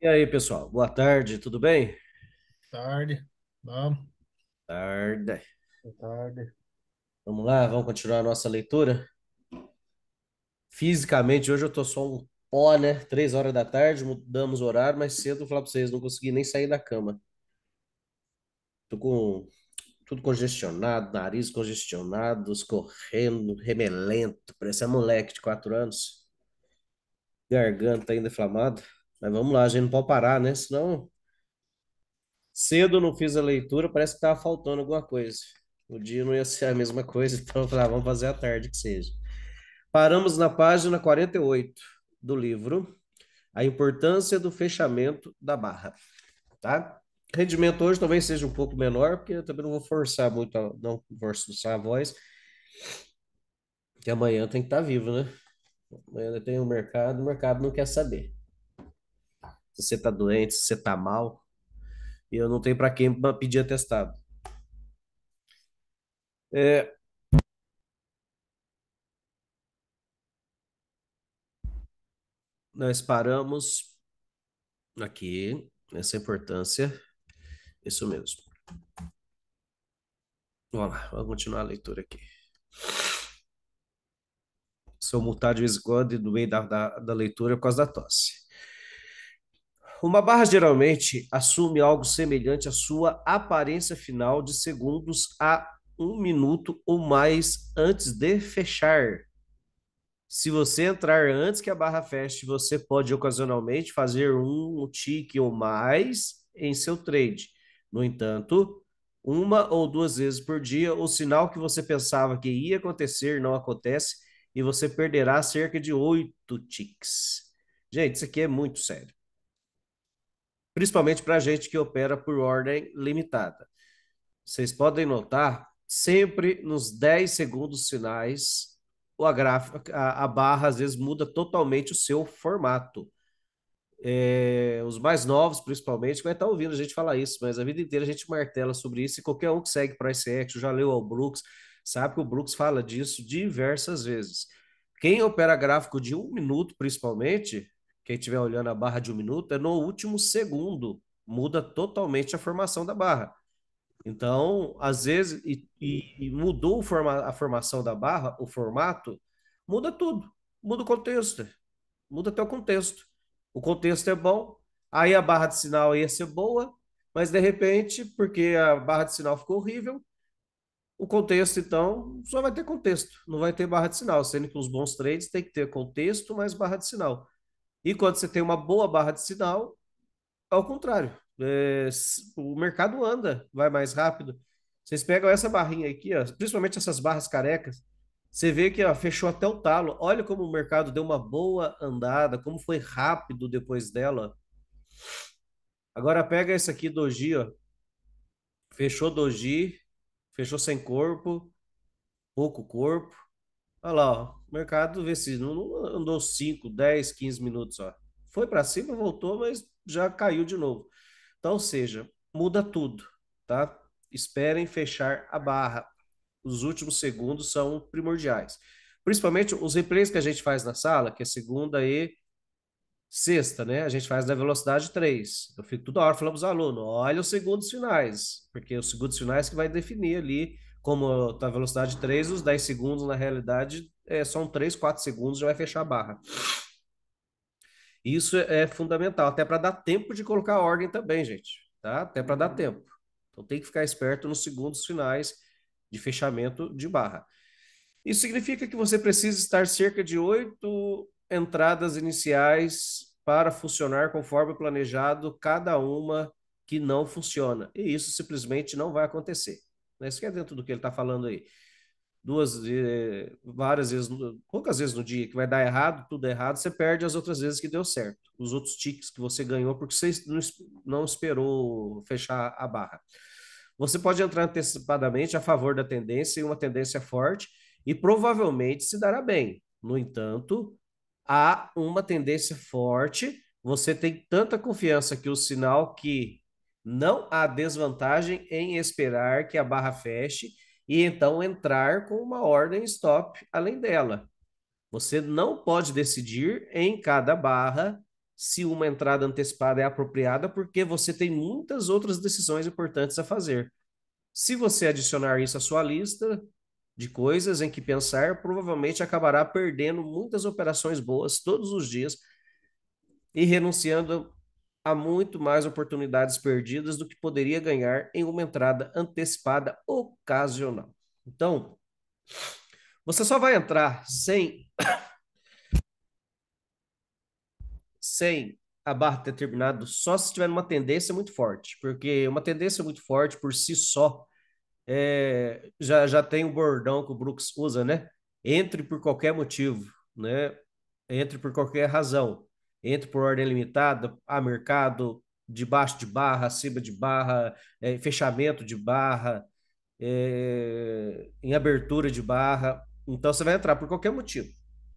E aí, pessoal, boa tarde, tudo bem? Tarde, vamos. Tarde. Boa tarde. Vamos lá, vamos continuar a nossa leitura. Fisicamente, hoje eu tô só um pó, né? Três horas da tarde, mudamos o horário, mas cedo vou falar pra vocês, não consegui nem sair da cama. Tô com tudo congestionado, nariz congestionado, escorrendo, remelento, um moleque de quatro anos. Garganta ainda inflamada. Mas vamos lá, a gente não pode parar, né? Senão, cedo não fiz a leitura, parece que estava faltando alguma coisa. O dia não ia ser a mesma coisa, então eu falei, ah, vamos fazer à tarde que seja. Paramos na página 48 do livro, A Importância do Fechamento da Barra, tá? Rendimento hoje talvez seja um pouco menor, porque eu também não vou forçar muito, a, não forçar a voz, que amanhã tem que estar tá vivo, né? Amanhã tem o um mercado, o mercado não quer saber se você está doente, se você está mal. E eu não tenho para quem pedir atestado. É... Nós paramos aqui, nessa importância. Isso mesmo. Vamos lá, vamos continuar a leitura aqui. Se eu multar de vez em quando no meio da, da, da leitura é por causa da tosse. Uma barra geralmente assume algo semelhante à sua aparência final de segundos a um minuto ou mais antes de fechar. Se você entrar antes que a barra feche, você pode ocasionalmente fazer um tique ou mais em seu trade. No entanto, uma ou duas vezes por dia, o sinal que você pensava que ia acontecer não acontece e você perderá cerca de oito ticks. Gente, isso aqui é muito sério principalmente para a gente que opera por ordem limitada. Vocês podem notar, sempre nos 10 segundos finais, a, gráfica, a, a barra às vezes muda totalmente o seu formato. É, os mais novos, principalmente, vai estar tá ouvindo a gente falar isso, mas a vida inteira a gente martela sobre isso e qualquer um que segue Price Action já leu ao Brooks, sabe que o Brooks fala disso diversas vezes. Quem opera gráfico de um minuto, principalmente, quem estiver olhando a barra de um minuto, é no último segundo. Muda totalmente a formação da barra. Então, às vezes, e, e mudou forma, a formação da barra, o formato, muda tudo. Muda o contexto. Muda até o contexto. O contexto é bom, aí a barra de sinal ia ser boa, mas de repente, porque a barra de sinal ficou horrível, o contexto, então, só vai ter contexto, não vai ter barra de sinal, sendo que os bons trades tem que ter contexto mais barra de sinal. E quando você tem uma boa barra de sinal, ao é contrário, é, o mercado anda, vai mais rápido. Vocês pegam essa barrinha aqui, ó, principalmente essas barras carecas, você vê que ó, fechou até o talo. Olha como o mercado deu uma boa andada, como foi rápido depois dela. Agora pega esse aqui, Doji, ó. Fechou Doji, fechou sem corpo, pouco corpo. Olha lá, ó. O mercado vê se não, não andou 5, 10, 15 minutos ó Foi para cima, voltou, mas já caiu de novo. Então, ou seja, muda tudo, tá? Esperem fechar a barra. Os últimos segundos são primordiais. Principalmente os replays que a gente faz na sala, que é segunda e sexta, né? A gente faz na velocidade 3. Eu fico toda hora falando para os alunos: olha os segundos finais, porque é os segundos finais que vai definir ali como está velocidade 3, os 10 segundos, na realidade, é, são 3, 4 segundos, já vai fechar a barra. Isso é, é fundamental, até para dar tempo de colocar a ordem também, gente. Tá? Até para dar uhum. tempo. Então tem que ficar esperto nos segundos finais de fechamento de barra. Isso significa que você precisa estar cerca de oito entradas iniciais para funcionar conforme planejado, cada uma que não funciona. E isso simplesmente não vai acontecer. Né? Isso que é dentro do que ele está falando aí. Duas, eh, várias vezes, poucas vezes no dia que vai dar errado, tudo é errado, você perde as outras vezes que deu certo. Os outros tiques que você ganhou porque você não, não esperou fechar a barra. Você pode entrar antecipadamente a favor da tendência e uma tendência forte e provavelmente se dará bem. No entanto, há uma tendência forte, você tem tanta confiança que o sinal que não há desvantagem em esperar que a barra feche e então entrar com uma ordem stop além dela. Você não pode decidir em cada barra se uma entrada antecipada é apropriada, porque você tem muitas outras decisões importantes a fazer. Se você adicionar isso à sua lista de coisas em que pensar, provavelmente acabará perdendo muitas operações boas todos os dias e renunciando há muito mais oportunidades perdidas do que poderia ganhar em uma entrada antecipada ocasional. Então, você só vai entrar sem sem a barra ter terminado só se tiver uma tendência muito forte, porque uma tendência muito forte por si só é, já, já tem o bordão que o Brooks usa, né? Entre por qualquer motivo, né? Entre por qualquer razão entre por ordem limitada, a mercado, debaixo de barra, acima de barra, é, fechamento de barra, é, em abertura de barra. Então você vai entrar por qualquer motivo.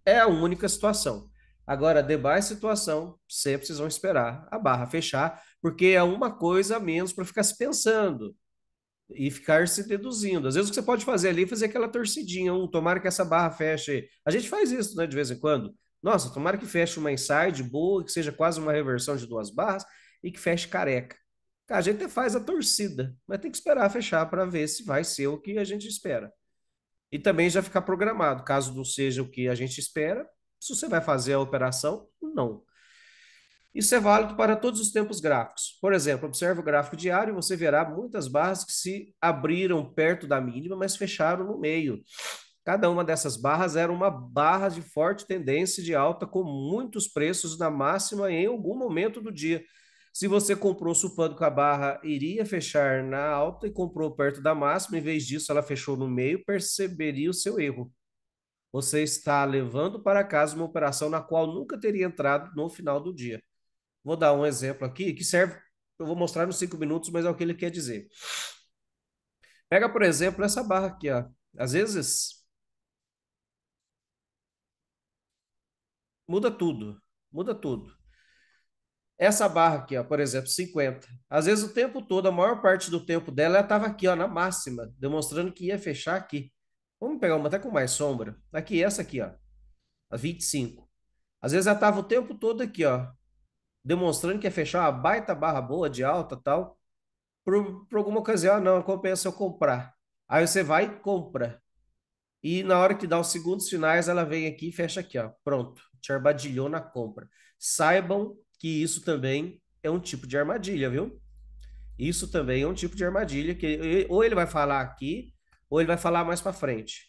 É a única situação. Agora, demais situação, sempre vocês vão esperar a barra fechar, porque é uma coisa a menos para ficar se pensando e ficar se deduzindo. Às vezes o que você pode fazer ali é fazer aquela torcidinha, um, tomara que essa barra feche. A gente faz isso, né, de vez em quando. Nossa, tomara que feche uma inside boa, que seja quase uma reversão de duas barras e que feche careca. Cara, a gente até faz a torcida, mas tem que esperar fechar para ver se vai ser o que a gente espera. E também já ficar programado, caso não seja o que a gente espera, se você vai fazer a operação, não. Isso é válido para todos os tempos gráficos. Por exemplo, observe o gráfico diário e você verá muitas barras que se abriram perto da mínima, mas fecharam no meio. Cada uma dessas barras era uma barra de forte tendência de alta, com muitos preços na máxima em algum momento do dia. Se você comprou supondo que a barra iria fechar na alta e comprou perto da máxima, em vez disso ela fechou no meio, perceberia o seu erro. Você está levando para casa uma operação na qual nunca teria entrado no final do dia. Vou dar um exemplo aqui que serve, eu vou mostrar nos cinco minutos, mas é o que ele quer dizer. Pega, por exemplo, essa barra aqui. Ó. Às vezes muda tudo, muda tudo. Essa barra aqui, ó, por exemplo, 50. Às vezes o tempo todo, a maior parte do tempo dela, ela estava aqui, ó, na máxima, demonstrando que ia fechar aqui. Vamos pegar uma até com mais sombra. Aqui, essa aqui, ó, a 25. Às vezes ela estava o tempo todo aqui, ó, demonstrando que ia fechar uma baita barra boa de alta tal. Por, por alguma ocasião, ah, não, compensa eu comprar. Aí você vai e compra. E na hora que dá os segundos finais, ela vem aqui e fecha aqui, ó. Pronto te armadilhou na compra. Saibam que isso também é um tipo de armadilha, viu? Isso também é um tipo de armadilha que ou ele vai falar aqui, ou ele vai falar mais para frente.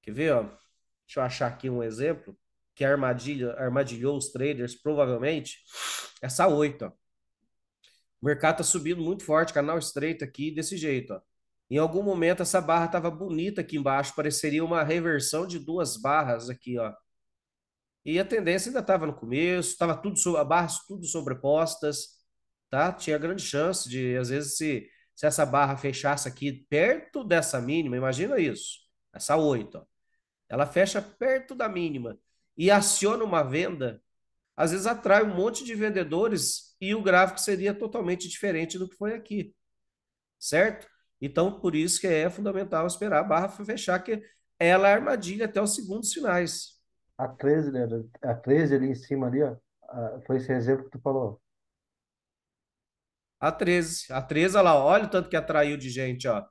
Quer ver, ó? Deixa eu achar aqui um exemplo que armadilha, armadilhou os traders, provavelmente, é essa 8, ó. O mercado tá subindo muito forte, canal estreito aqui, desse jeito, ó. Em algum momento essa barra estava bonita aqui embaixo, pareceria uma reversão de duas barras aqui, ó. E a tendência ainda estava no começo, estava tudo sobre a tudo sobrepostas, tá? Tinha grande chance de, às vezes, se, se essa barra fechasse aqui perto dessa mínima, imagina isso, essa 8, ó. ela fecha perto da mínima e aciona uma venda, às vezes atrai um monte de vendedores e o gráfico seria totalmente diferente do que foi aqui, certo? Então, por isso que é fundamental esperar a barra fechar, que ela é armadilha até os segundos finais a 13, né? A 13 ali em cima ali, ó. Foi esse exemplo que tu falou. A 13. A 13, olha lá, olha o tanto que atraiu de gente, ó.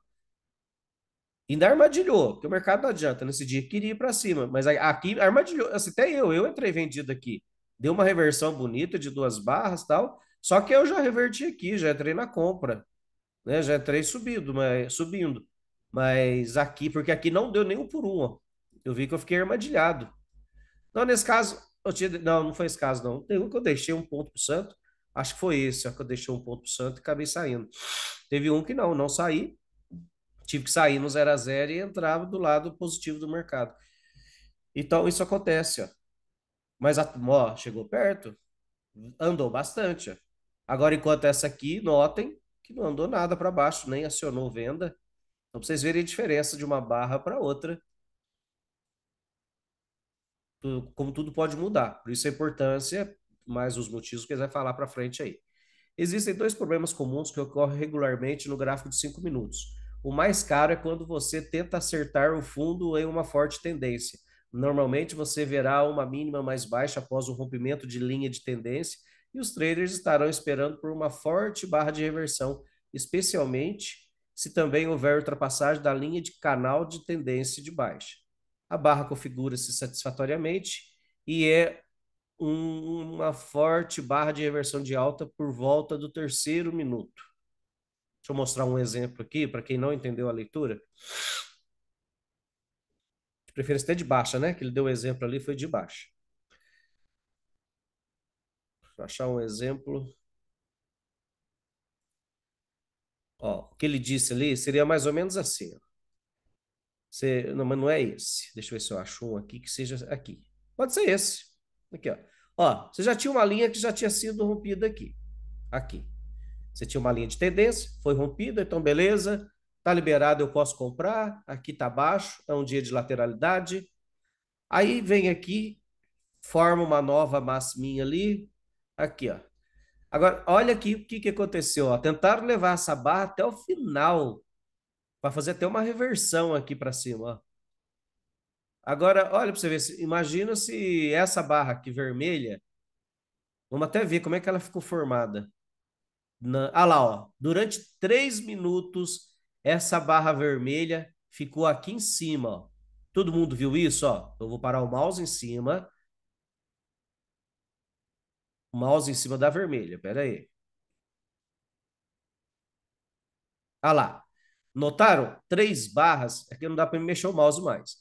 Ainda armadilhou, porque o mercado não adianta. Nesse dia queria ir para cima, mas aqui armadilhou. Assim, até eu, eu entrei vendido aqui. Deu uma reversão bonita de duas barras tal. Só que eu já reverti aqui, já entrei na compra, né? Já entrei subido, mas subindo. Mas aqui, porque aqui não deu nenhum por um, ó. Eu vi que eu fiquei armadilhado. Não, nesse caso, eu tinha, não, não foi esse caso, não. Teve um que eu deixei um ponto para o Santo, acho que foi esse, ó, que eu deixei um ponto para o Santo e acabei saindo. Teve um que não, não saí, tive que sair no 0 a 0 e entrava do lado positivo do mercado. Então, isso acontece, ó. Mas a ó, chegou perto, andou bastante, ó. Agora, enquanto essa aqui, notem que não andou nada para baixo, nem acionou venda. Então, pra vocês verem a diferença de uma barra para outra como tudo pode mudar. Por isso a importância, mais os motivos que ele vai falar para frente aí. Existem dois problemas comuns que ocorrem regularmente no gráfico de 5 minutos. O mais caro é quando você tenta acertar o fundo em uma forte tendência. Normalmente você verá uma mínima mais baixa após o rompimento de linha de tendência e os traders estarão esperando por uma forte barra de reversão, especialmente se também houver ultrapassagem da linha de canal de tendência de baixa. A barra configura-se satisfatoriamente e é um, uma forte barra de reversão de alta por volta do terceiro minuto. Deixa eu mostrar um exemplo aqui para quem não entendeu a leitura. Prefiro ser de baixa, né? Que ele deu o um exemplo ali, foi de baixa. Vou achar um exemplo. Ó, o que ele disse ali seria mais ou menos assim. Ó. Você, não, mas não é esse. Deixa eu ver se eu acho um aqui que seja aqui. Pode ser esse. Aqui, ó. Ó, você já tinha uma linha que já tinha sido rompida aqui. Aqui. Você tinha uma linha de tendência, foi rompida, então beleza. Tá liberado, eu posso comprar. Aqui tá baixo, é um dia de lateralidade. Aí vem aqui, forma uma nova massinha ali. Aqui, ó. Agora, olha aqui o que, que aconteceu. Ó. Tentaram levar essa barra até o final Vai fazer até uma reversão aqui para cima, ó. Agora, olha para você ver, imagina se essa barra aqui vermelha, vamos até ver como é que ela ficou formada. Na, ah lá, ó, durante três minutos, essa barra vermelha ficou aqui em cima, ó. Todo mundo viu isso, ó? Eu vou parar o mouse em cima. O mouse em cima da vermelha, pera aí. Ah lá, Notaram? Três barras. É que não dá para mexer o mouse mais.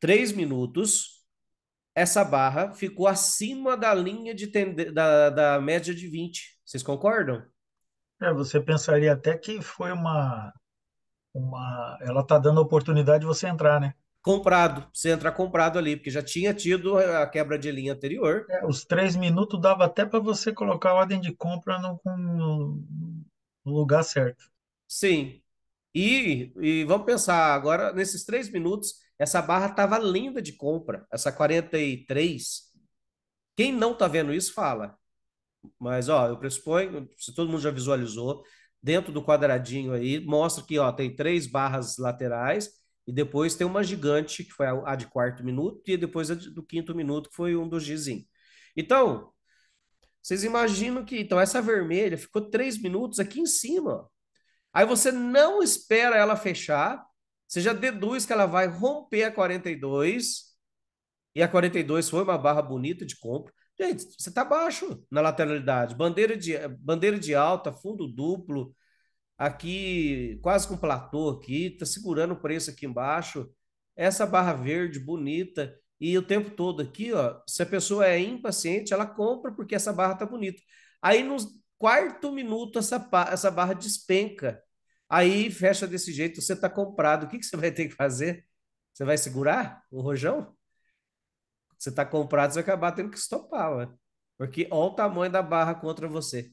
Três minutos. Essa barra ficou acima da linha de tende... da, da média de 20. Vocês concordam? É, você pensaria até que foi uma, uma. Ela está dando oportunidade de você entrar, né? Comprado, você entrar comprado ali, porque já tinha tido a quebra de linha anterior. É, os três minutos dava até para você colocar a ordem de compra no, no, lugar certo. Sim. E, e vamos pensar agora, nesses três minutos, essa barra estava linda de compra, essa 43. Quem não está vendo isso, fala. Mas, ó, eu pressuponho, se todo mundo já visualizou, dentro do quadradinho aí, mostra que, ó, tem três barras laterais e depois tem uma gigante, que foi a, a de quarto minuto, e depois a do quinto minuto, que foi um dos gizinhos. Então, vocês imaginam que então essa vermelha ficou três minutos aqui em cima. Aí você não espera ela fechar, você já deduz que ela vai romper a 42, e a 42 foi uma barra bonita de compra. Gente, você está baixo na lateralidade. Bandeira de, bandeira de alta, fundo duplo, aqui quase com platô aqui, está segurando o preço aqui embaixo. Essa barra verde bonita. E o tempo todo aqui, ó, se a pessoa é impaciente, ela compra porque essa barra está bonita. Aí nos, quarto minuto essa, essa barra despenca. Aí fecha desse jeito, você está comprado. O que, que você vai ter que fazer? Você vai segurar o rojão? Você está comprado, você vai acabar tendo que estopar, né? porque olha o tamanho da barra contra você.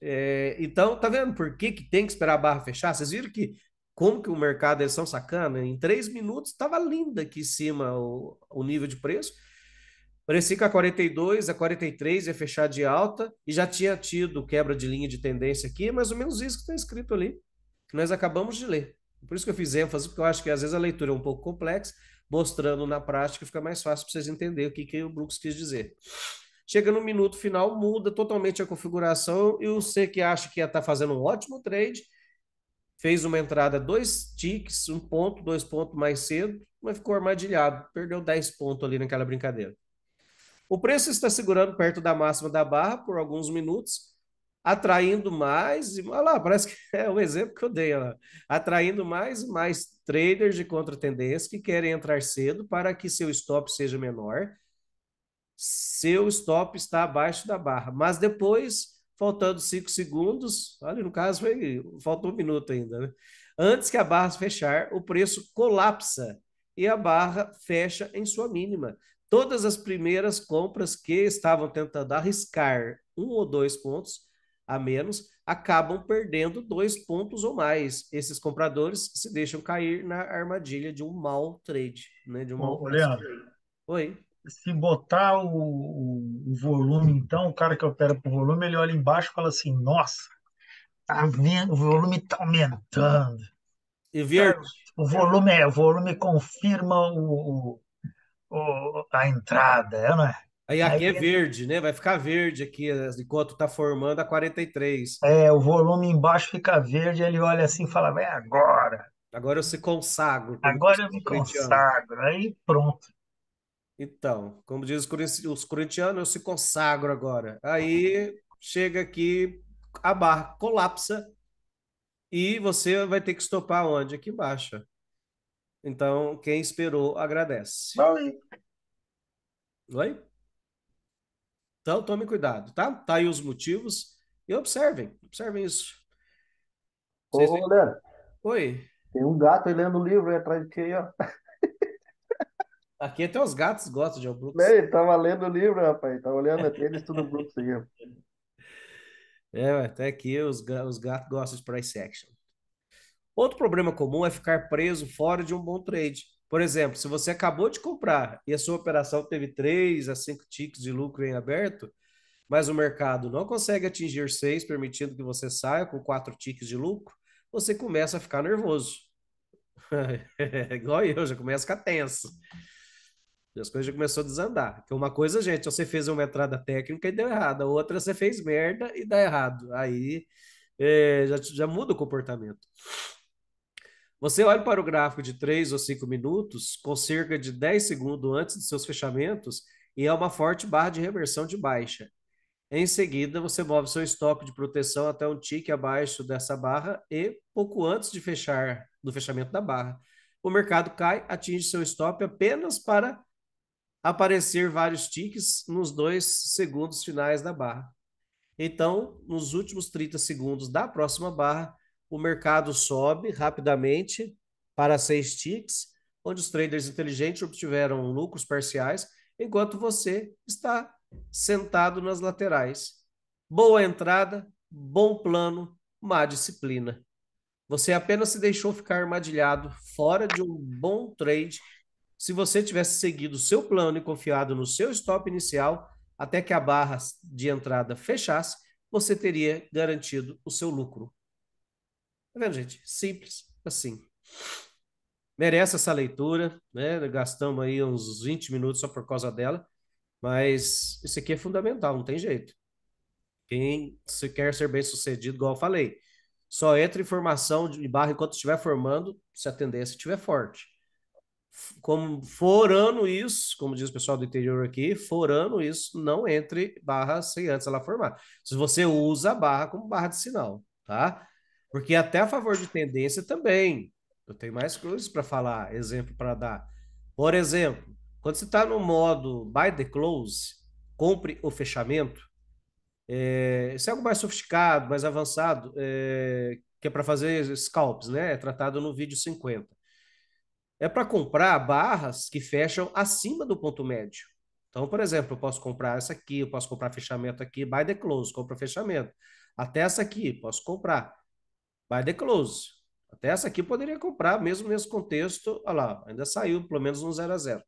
É, então, tá vendo por que, que tem que esperar a barra fechar? Vocês viram que como que o mercado eles é são sacana? Em três minutos estava linda aqui em cima o, o nível de preço Parecia que a 42, a 43 ia fechar de alta e já tinha tido quebra de linha de tendência aqui, é mais ou menos isso que está escrito ali, que nós acabamos de ler. Por isso que eu fiz ênfase, porque eu acho que às vezes a leitura é um pouco complexa, mostrando na prática fica mais fácil para vocês entenderem o que, que o Brooks quis dizer. Chega no minuto final, muda totalmente a configuração e você que acha que ia estar tá fazendo um ótimo trade, fez uma entrada dois ticks, um ponto, dois pontos mais cedo, mas ficou armadilhado, perdeu 10 pontos ali naquela brincadeira. O preço está segurando perto da máxima da barra por alguns minutos, atraindo mais, e olha lá, parece que é o exemplo que eu dei, lá, atraindo mais e mais traders de contra-tendência que querem entrar cedo para que seu stop seja menor. Seu stop está abaixo da barra, mas depois, faltando 5 segundos, olha, no caso foi, faltou um minuto ainda, né? Antes que a barra fechar, o preço colapsa e a barra fecha em sua mínima, todas as primeiras compras que estavam tentando arriscar um ou dois pontos a menos acabam perdendo dois pontos ou mais. Esses compradores se deixam cair na armadilha de um mal trade, né? De um Ô, Oi. Se botar o, o, volume, então, o cara que opera por volume, ele olha embaixo e fala assim: nossa, tá vendo, o volume tá aumentando. E ver... O volume é, o volume confirma o o, a entrada, né? Aí aqui Aí, é verde, né? Vai ficar verde aqui enquanto tá formando a 43. É, o volume embaixo fica verde, ele olha assim e fala: é agora. Agora eu se consagro. Agora eu me consagro. Aí pronto. Então, como diz os corintianos, eu se consagro agora. Aí chega aqui, a barra colapsa e você vai ter que estopar onde? Aqui embaixo. Então, quem esperou, agradece. Oi. Oi? Então, tome cuidado, tá? Tá aí os motivos e observem, observem isso. Ô, Vocês... Leandro. Oi. Tem um gato aí lendo o livro aí atrás de quem ó. Aqui até os gatos gostam de Brooks. Né, ele tava lendo o livro, rapaz. Tava olhando até ele tudo Brooks aí. É, até aqui os, os gatos gostam de price action. Outro problema comum é ficar preso fora de um bom trade. Por exemplo, se você acabou de comprar e a sua operação teve 3 a 5 ticks de lucro em aberto, mas o mercado não consegue atingir 6, permitindo que você saia com 4 ticks de lucro, você começa a ficar nervoso. Igual eu, já começa a ficar tenso. E as coisas já começou a desandar. Porque uma coisa, gente, você fez uma entrada técnica e deu errado. A outra, você fez merda e dá errado. Aí é, já, já muda o comportamento. Você olha para o gráfico de 3 ou 5 minutos, com cerca de 10 segundos antes de seus fechamentos, e é uma forte barra de reversão de baixa. Em seguida, você move seu stop de proteção até um tique abaixo dessa barra e pouco antes de fechar do fechamento da barra. O mercado cai, atinge seu stop apenas para aparecer vários ticks nos dois segundos finais da barra. Então, nos últimos 30 segundos da próxima barra, o mercado sobe rapidamente para seis ticks, onde os traders inteligentes obtiveram lucros parciais, enquanto você está sentado nas laterais. Boa entrada, bom plano, má disciplina. Você apenas se deixou ficar armadilhado fora de um bom trade se você tivesse seguido o seu plano e confiado no seu stop inicial até que a barra de entrada fechasse, você teria garantido o seu lucro. Tá vendo, gente? Simples assim. Merece essa leitura, né? Gastamos aí uns 20 minutos só por causa dela, mas isso aqui é fundamental, não tem jeito. Quem se quer ser bem sucedido, igual eu falei, só entra em formação de barra enquanto estiver formando, se a tendência estiver forte. Como forando isso, como diz o pessoal do interior aqui, forando isso, não entre barra sem antes ela formar. Se você usa a barra como barra de sinal, tá? Porque é até a favor de tendência também. Eu tenho mais coisas para falar, exemplo para dar. Por exemplo, quando você está no modo buy the close, compre o fechamento, é, isso é algo mais sofisticado, mais avançado, é, que é para fazer scalps, né? É tratado no vídeo 50. É para comprar barras que fecham acima do ponto médio. Então, por exemplo, eu posso comprar essa aqui, eu posso comprar fechamento aqui, buy the close, compra fechamento. Até essa aqui, posso comprar by the close. Até essa aqui poderia comprar, mesmo nesse contexto. Olha lá, ainda saiu pelo menos um 0 a 0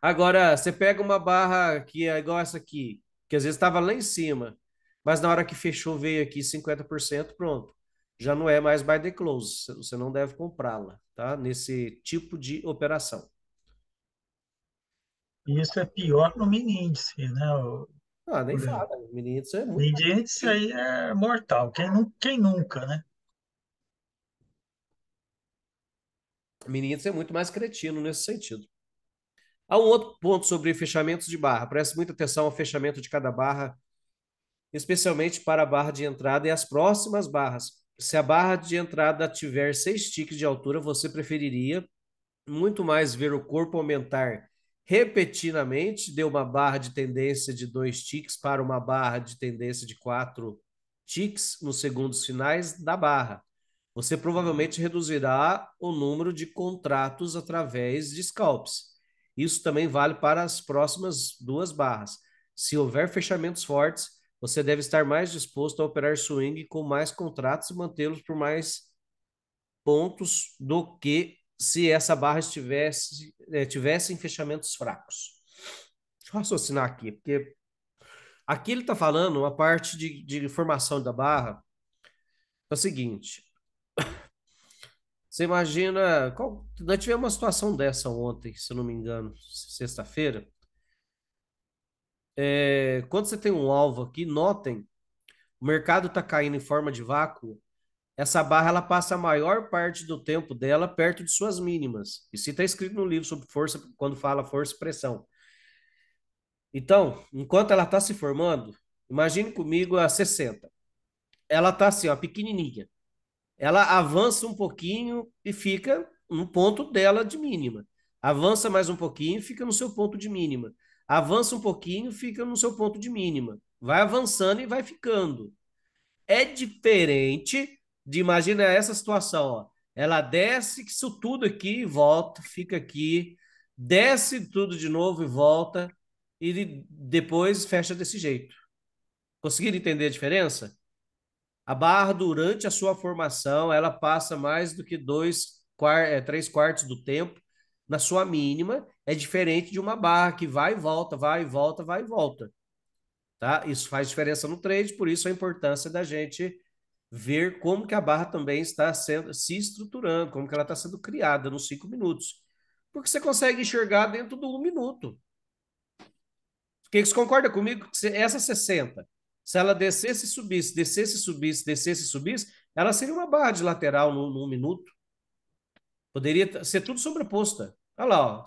Agora, você pega uma barra que é igual essa aqui, que às vezes estava lá em cima, mas na hora que fechou veio aqui 50%, pronto. Já não é mais by the close, você não deve comprá-la, tá? Nesse tipo de operação. Isso é pior no mini índice, né? Ah, nem fala. Mendientes é muito. aí é mortal. Quem, nu- quem nunca, né? Mendientes é muito mais cretino nesse sentido. Há um outro ponto sobre fechamentos de barra. Preste muita atenção ao fechamento de cada barra, especialmente para a barra de entrada e as próximas barras. Se a barra de entrada tiver seis ticks de altura, você preferiria muito mais ver o corpo aumentar repetidamente deu uma barra de tendência de dois ticks para uma barra de tendência de quatro ticks nos segundos finais da barra. Você provavelmente reduzirá o número de contratos através de scalps. Isso também vale para as próximas duas barras. Se houver fechamentos fortes, você deve estar mais disposto a operar swing com mais contratos e mantê-los por mais pontos do que se essa barra estivesse eh, tivesse em fechamentos fracos. Deixa eu raciocinar aqui, porque aqui ele está falando uma parte de, de formação da barra. É o seguinte, você imagina, qual, nós tivemos uma situação dessa ontem, se eu não me engano, sexta-feira. É, quando você tem um alvo aqui, notem, o mercado está caindo em forma de vácuo, essa barra ela passa a maior parte do tempo dela perto de suas mínimas. Isso está escrito no livro sobre força, quando fala força e pressão. Então, enquanto ela está se formando, imagine comigo a 60. Ela está assim, ó, pequenininha. Ela avança um pouquinho e fica no ponto dela de mínima. Avança mais um pouquinho, fica no seu ponto de mínima. Avança um pouquinho, fica no seu ponto de mínima. Vai avançando e vai ficando. É diferente de imagina essa situação, ó. Ela desce isso tudo aqui e volta, fica aqui, desce tudo de novo e volta, e depois fecha desse jeito. Conseguiram entender a diferença? A barra, durante a sua formação, ela passa mais do que dois, é, três quartos do tempo na sua mínima, é diferente de uma barra que vai e volta, vai e volta, vai e volta. Tá? Isso faz diferença no trade, por isso a importância da gente ver como que a barra também está sendo, se estruturando, como que ela está sendo criada nos cinco minutos. Porque você consegue enxergar dentro do um minuto. Quem que concorda comigo? Que essa 60, se ela descesse e subisse, descesse e subisse, descesse e subisse, ela seria uma barra de lateral no, no um minuto. Poderia ser tudo sobreposta. Olha lá, ó.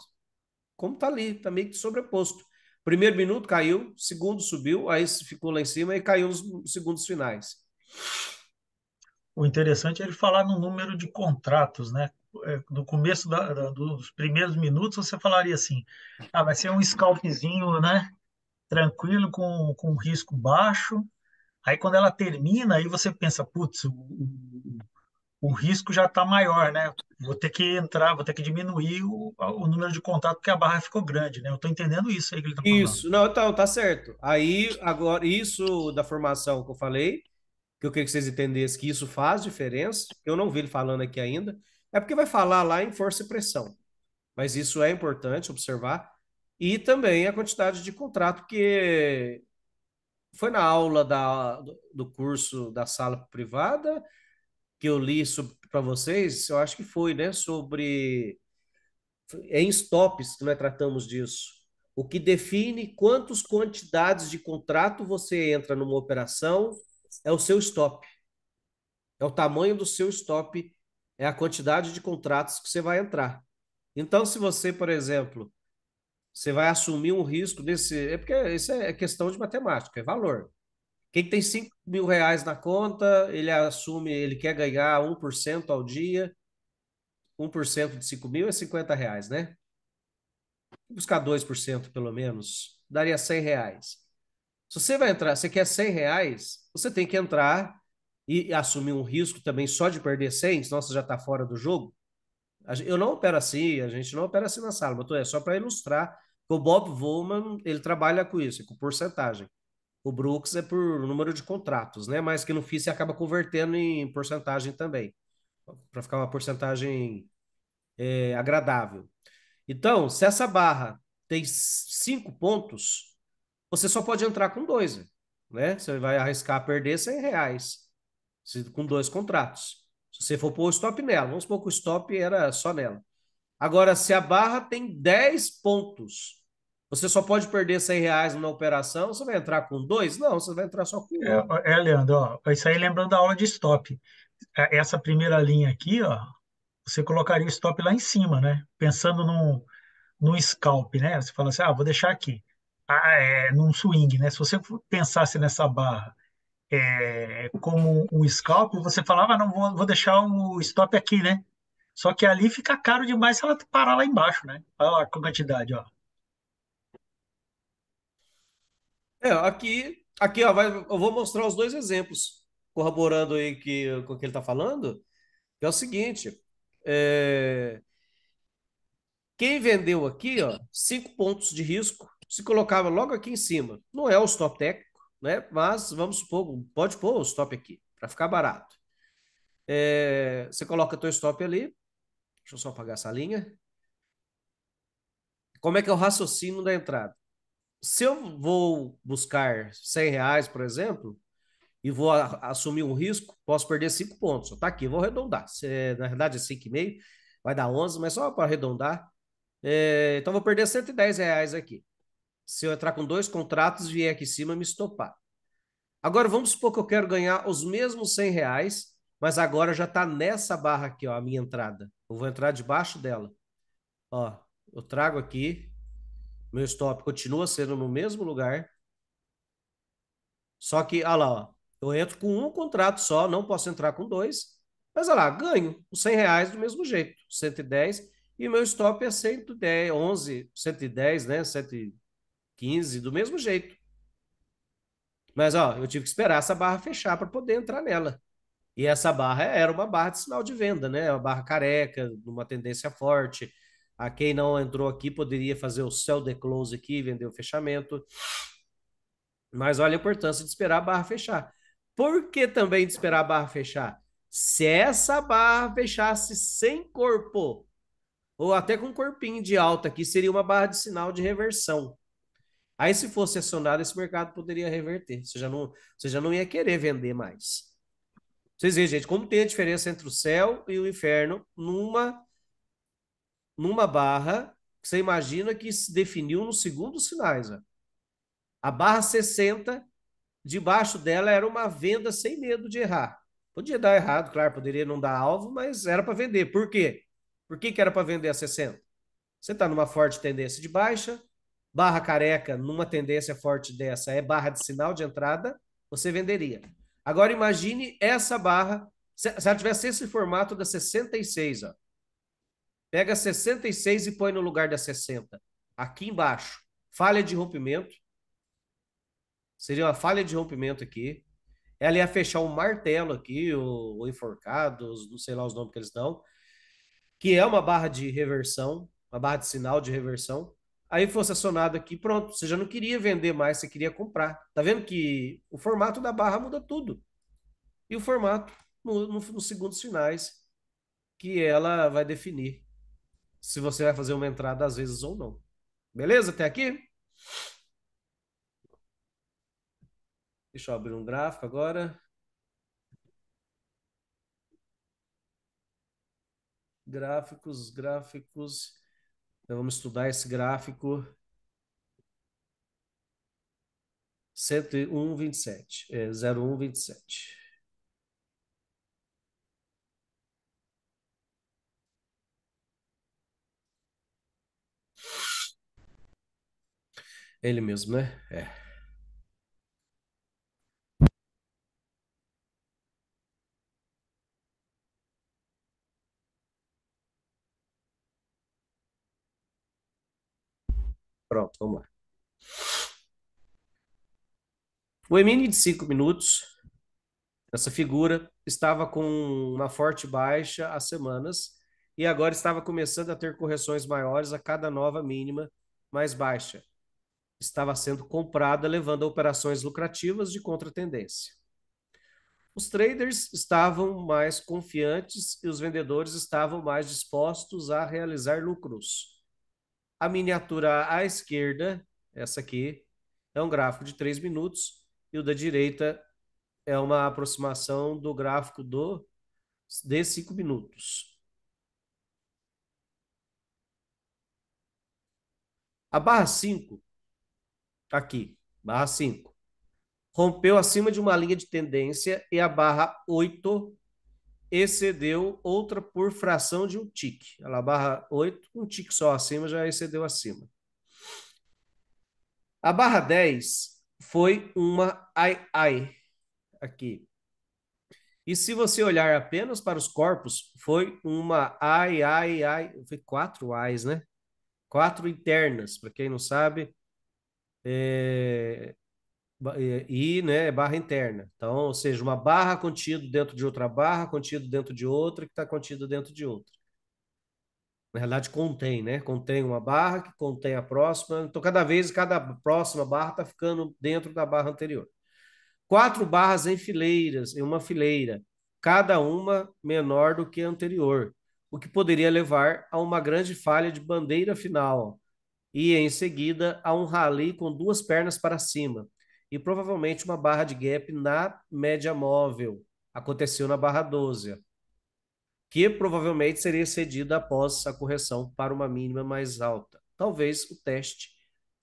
como está ali, está meio que sobreposto. Primeiro minuto caiu, segundo subiu, aí ficou lá em cima e caiu nos segundos finais o interessante é ele falar no número de contratos, né? No é, começo da, da, dos primeiros minutos, você falaria assim: ah, vai ser um scalpzinho, né? Tranquilo, com, com risco baixo. Aí, quando ela termina, aí você pensa: putz, o, o, risco já está maior, né? Vou ter que entrar, vou ter que diminuir o, o número de contrato, porque a barra ficou grande, né? Eu estou entendendo isso aí que ele está falando. Isso, não, então, tá certo. Aí, agora, isso da formação que eu falei que eu queria que vocês entendessem que isso faz diferença, eu não vi ele falando aqui ainda, é porque vai falar lá em força e pressão. Mas isso é importante observar. E também a quantidade de contrato, que foi na aula da, do curso da sala privada que eu li para vocês, eu acho que foi, né? Sobre. É em stops que nós tratamos disso. O que define quantas quantidades de contrato você entra numa operação é o seu stop. É o tamanho do seu stop, é a quantidade de contratos que você vai entrar. Então, se você, por exemplo, você vai assumir um risco nesse, É porque isso é questão de matemática, é valor. Quem tem 5 mil reais na conta, ele assume, ele quer ganhar 1% ao dia. 1% de 5 mil é 50 reais, né? Vou buscar 2% pelo menos, daria 100 reais. Se você vai entrar, você quer 100 reais, você tem que entrar e assumir um risco também só de perder 100, senão você já está fora do jogo. Eu não opero assim, a gente não opera assim na sala, mas é só para ilustrar que o Bob Volman, ele trabalha com isso, é com porcentagem. O Brooks é por número de contratos, né? Mas que no FII você acaba convertendo em porcentagem também, para ficar uma porcentagem é, agradável. Então, se essa barra tem cinco pontos, você só pode entrar com dois, né? Você vai arriscar perder 100 reais com dois contratos. Se você for pôr o stop nela, vamos supor que o stop era só nela. Agora, se a barra tem 10 pontos, você só pode perder 100 reais numa operação, você vai entrar com dois? Não, você vai entrar só com um. É, é Leandro, ó, isso aí lembrando da aula de stop. É, essa primeira linha aqui, ó, você colocaria o stop lá em cima, né? Pensando num, num scalp, né? Você fala assim, ah, vou deixar aqui. Tá, é, num swing, né? Se você pensasse nessa barra é, como um scalp, você falava, ah, não, vou, vou deixar o um stop aqui, né? Só que ali fica caro demais se ela parar lá embaixo, né? Olha a quantidade, ó. É, aqui, aqui ó, vai, eu vou mostrar os dois exemplos, corroborando aí que, com o que ele está falando, que é o seguinte, é... quem vendeu aqui, ó, cinco pontos de risco, se colocava logo aqui em cima. Não é o stop técnico, né? Mas vamos supor, pode pôr o stop aqui, para ficar barato. É, você coloca teu stop ali. Deixa eu só apagar essa linha. Como é que é o raciocínio da entrada? Se eu vou buscar 100 reais, por exemplo, e vou a, assumir um risco, posso perder 5 pontos. Só tá aqui, vou arredondar. Se, é, na verdade é 5,5, vai dar 11, mas só para arredondar. É, então vou perder 110 reais aqui se eu entrar com dois contratos, vier aqui em cima me estopar. Agora, vamos supor que eu quero ganhar os mesmos 100 reais, mas agora já está nessa barra aqui, ó, a minha entrada. Eu vou entrar debaixo dela. Ó, eu trago aqui, meu stop continua sendo no mesmo lugar. Só que, olha lá, ó, eu entro com um contrato só, não posso entrar com dois. Mas olha lá, ganho os 100 reais do mesmo jeito, 110. E meu stop é 110, 11, 110, né? 110 15, do mesmo jeito. Mas ó, eu tive que esperar essa barra fechar para poder entrar nela. E essa barra era uma barra de sinal de venda, né? Uma barra careca, numa tendência forte. A quem não entrou aqui poderia fazer o sell the close aqui, vender o fechamento. Mas olha a importância de esperar a barra fechar. Por que também de esperar a barra fechar? Se essa barra fechasse sem corpo, ou até com um corpinho de alta aqui, seria uma barra de sinal de reversão. Aí, se fosse acionado, esse mercado poderia reverter. Você já não, você já não ia querer vender mais. Vocês veem, gente, como tem a diferença entre o céu e o inferno numa, numa barra que você imagina que se definiu nos segundos sinais. Ó. A barra 60, debaixo dela era uma venda sem medo de errar. Podia dar errado, claro, poderia não dar alvo, mas era para vender. Por quê? Por que, que era para vender a 60? Você está numa forte tendência de baixa, barra careca numa tendência forte dessa é barra de sinal de entrada, você venderia. Agora imagine essa barra, se ela tivesse esse formato da 66, ó. Pega 66 e põe no lugar da 60. Aqui embaixo, falha de rompimento. Seria uma falha de rompimento aqui. Ela ia fechar um martelo aqui, o, o enforcado, os, não sei lá os nomes que eles dão, que é uma barra de reversão, uma barra de sinal de reversão aí fosse acionado aqui, pronto, você já não queria vender mais, você queria comprar. Tá vendo que o formato da barra muda tudo. E o formato no, no, nos segundos finais que ela vai definir se você vai fazer uma entrada às vezes ou não. Beleza até aqui? Deixa eu abrir um gráfico agora. Gráficos, gráficos. Então, vamos estudar esse gráfico 101,27. É, 01,27. Ele mesmo, né? É. Pronto, vamos lá. O Emílio de 5 minutos, essa figura, estava com uma forte baixa há semanas e agora estava começando a ter correções maiores a cada nova mínima mais baixa. Estava sendo comprada, levando a operações lucrativas de contratendência. Os traders estavam mais confiantes e os vendedores estavam mais dispostos a realizar lucros. A miniatura à esquerda, essa aqui, é um gráfico de 3 minutos e o da direita é uma aproximação do gráfico do de 5 minutos. A barra 5, tá aqui, barra 5, rompeu acima de uma linha de tendência e a barra 8 excedeu outra por fração de um tique. Ela barra 8, um tique só acima já excedeu acima. A barra 10 foi uma ai ai aqui. E se você olhar apenas para os corpos, foi uma ai ai ai, foi quatro ais, né? Quatro internas, para quem não sabe, é e né, barra interna. Então, ou seja, uma barra contida dentro de outra barra, contida dentro de outra, que está contida dentro de outra. Na realidade, contém, né? Contém uma barra que contém a próxima. Então, cada vez, cada próxima barra está ficando dentro da barra anterior. Quatro barras em fileiras, em uma fileira, cada uma menor do que a anterior, o que poderia levar a uma grande falha de bandeira final e, em seguida, a um rally com duas pernas para cima e provavelmente uma barra de gap na média móvel. Aconteceu na barra 12, que provavelmente seria cedida após a correção para uma mínima mais alta. Talvez o teste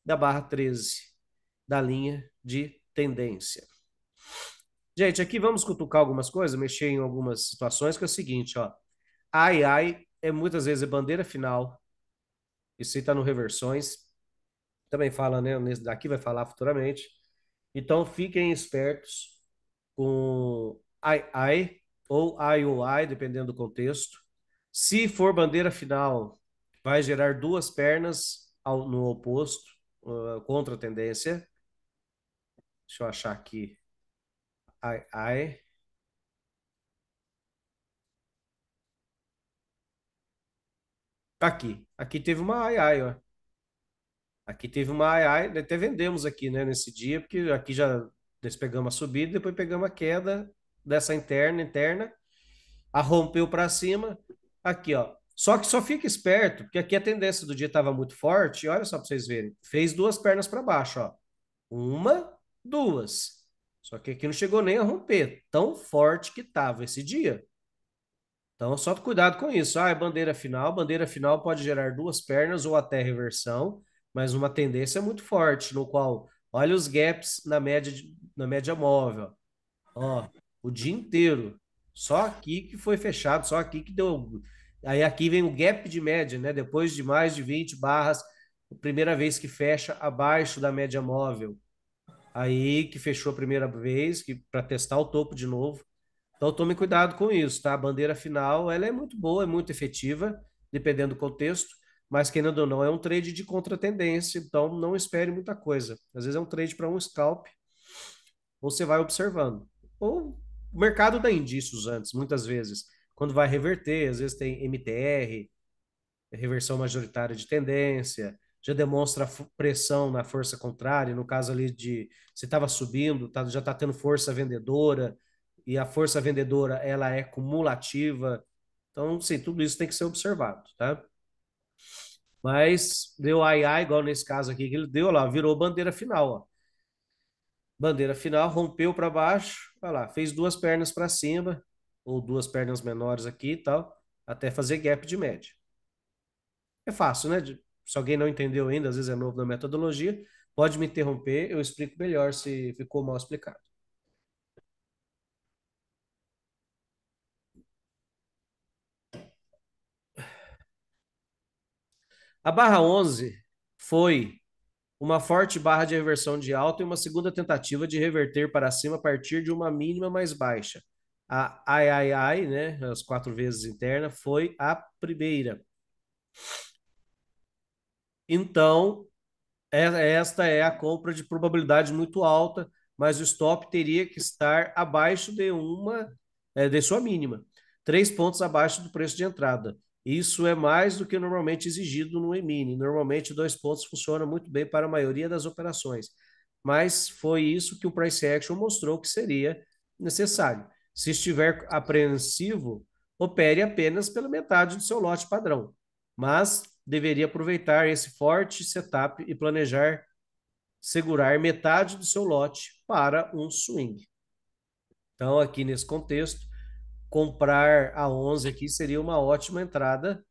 da barra 13, da linha de tendência. Gente, aqui vamos cutucar algumas coisas, mexer em algumas situações, que é o seguinte, ó. Ai, ai, é muitas vezes é bandeira final. Isso aí tá no Reversões. Também fala, né? Daqui vai falar futuramente então fiquem espertos com II ou IOI, dependendo do contexto. Se for bandeira final, vai gerar duas pernas ao, no oposto, uh, contra a tendência. Deixa eu achar aqui. II. Tá aqui. Aqui teve uma ai, ai, ó. Aqui teve uma AI, né, até vendemos aqui, né, nesse dia, porque aqui já despegamos a subida, depois pegamos a queda dessa interna, interna, a rompeu para cima, aqui, ó. Só que só fica esperto, porque aqui a tendência do dia estava muito forte, olha só para vocês verem, fez duas pernas para baixo, ó. Uma, duas. Só que aqui não chegou nem a romper, tão forte que estava esse dia. Então, só cuidado com isso. Ah, é bandeira final. Bandeira final pode gerar duas pernas ou até reversão mas uma tendência muito forte, no qual olha os gaps na média, na média móvel. Ó, o dia inteiro. Só aqui que foi fechado, só aqui que deu. Aí aqui vem o gap de média, né? Depois de mais de 20 barras, primeira vez que fecha abaixo da média móvel. Aí que fechou a primeira vez, que para testar o topo de novo. Então tome cuidado com isso, tá? A bandeira final, ela é muito boa, é muito efetiva, dependendo do contexto, mas querendo ou não, é um trade de contratendência, então não espere muita coisa. Às vezes é um trade para um scalp, você vai observando. Ou o mercado dá indícios antes, muitas vezes, quando vai reverter, às vezes tem MTR, reversão majoritária de tendência, já demonstra pressão na força contrária, no caso ali de você estava subindo, tá, já está tendo força vendedora, e a força vendedora ela é cumulativa. Então, sim, tudo isso tem que ser observado, tá? Mas deu ai ai, igual nesse caso aqui que ele deu, lá, virou bandeira final, ó. Bandeira final, rompeu para baixo, olha lá, fez duas pernas para cima, ou duas pernas menores aqui e tal, até fazer gap de média. É fácil, né? Se alguém não entendeu ainda, às vezes é novo na metodologia, pode me interromper, eu explico melhor se ficou mal explicado. A barra 11 foi uma forte barra de reversão de alta e uma segunda tentativa de reverter para cima a partir de uma mínima mais baixa. A ai ai ai, né, as quatro vezes interna, foi a primeira. Então, é, esta é a compra de probabilidade muito alta, mas o stop teria que estar abaixo de uma é, de sua mínima, três pontos abaixo do preço de entrada. Isso é mais do que normalmente exigido no EMINI. Normalmente, dois pontos funcionam muito bem para a maioria das operações, mas foi isso que o price action mostrou que seria necessário. Se estiver apreensivo, opere apenas pela metade do seu lote padrão, mas deveria aproveitar esse forte setup e planejar segurar metade do seu lote para um swing. Então, aqui nesse contexto, comprar a 11 aqui seria uma ótima entrada,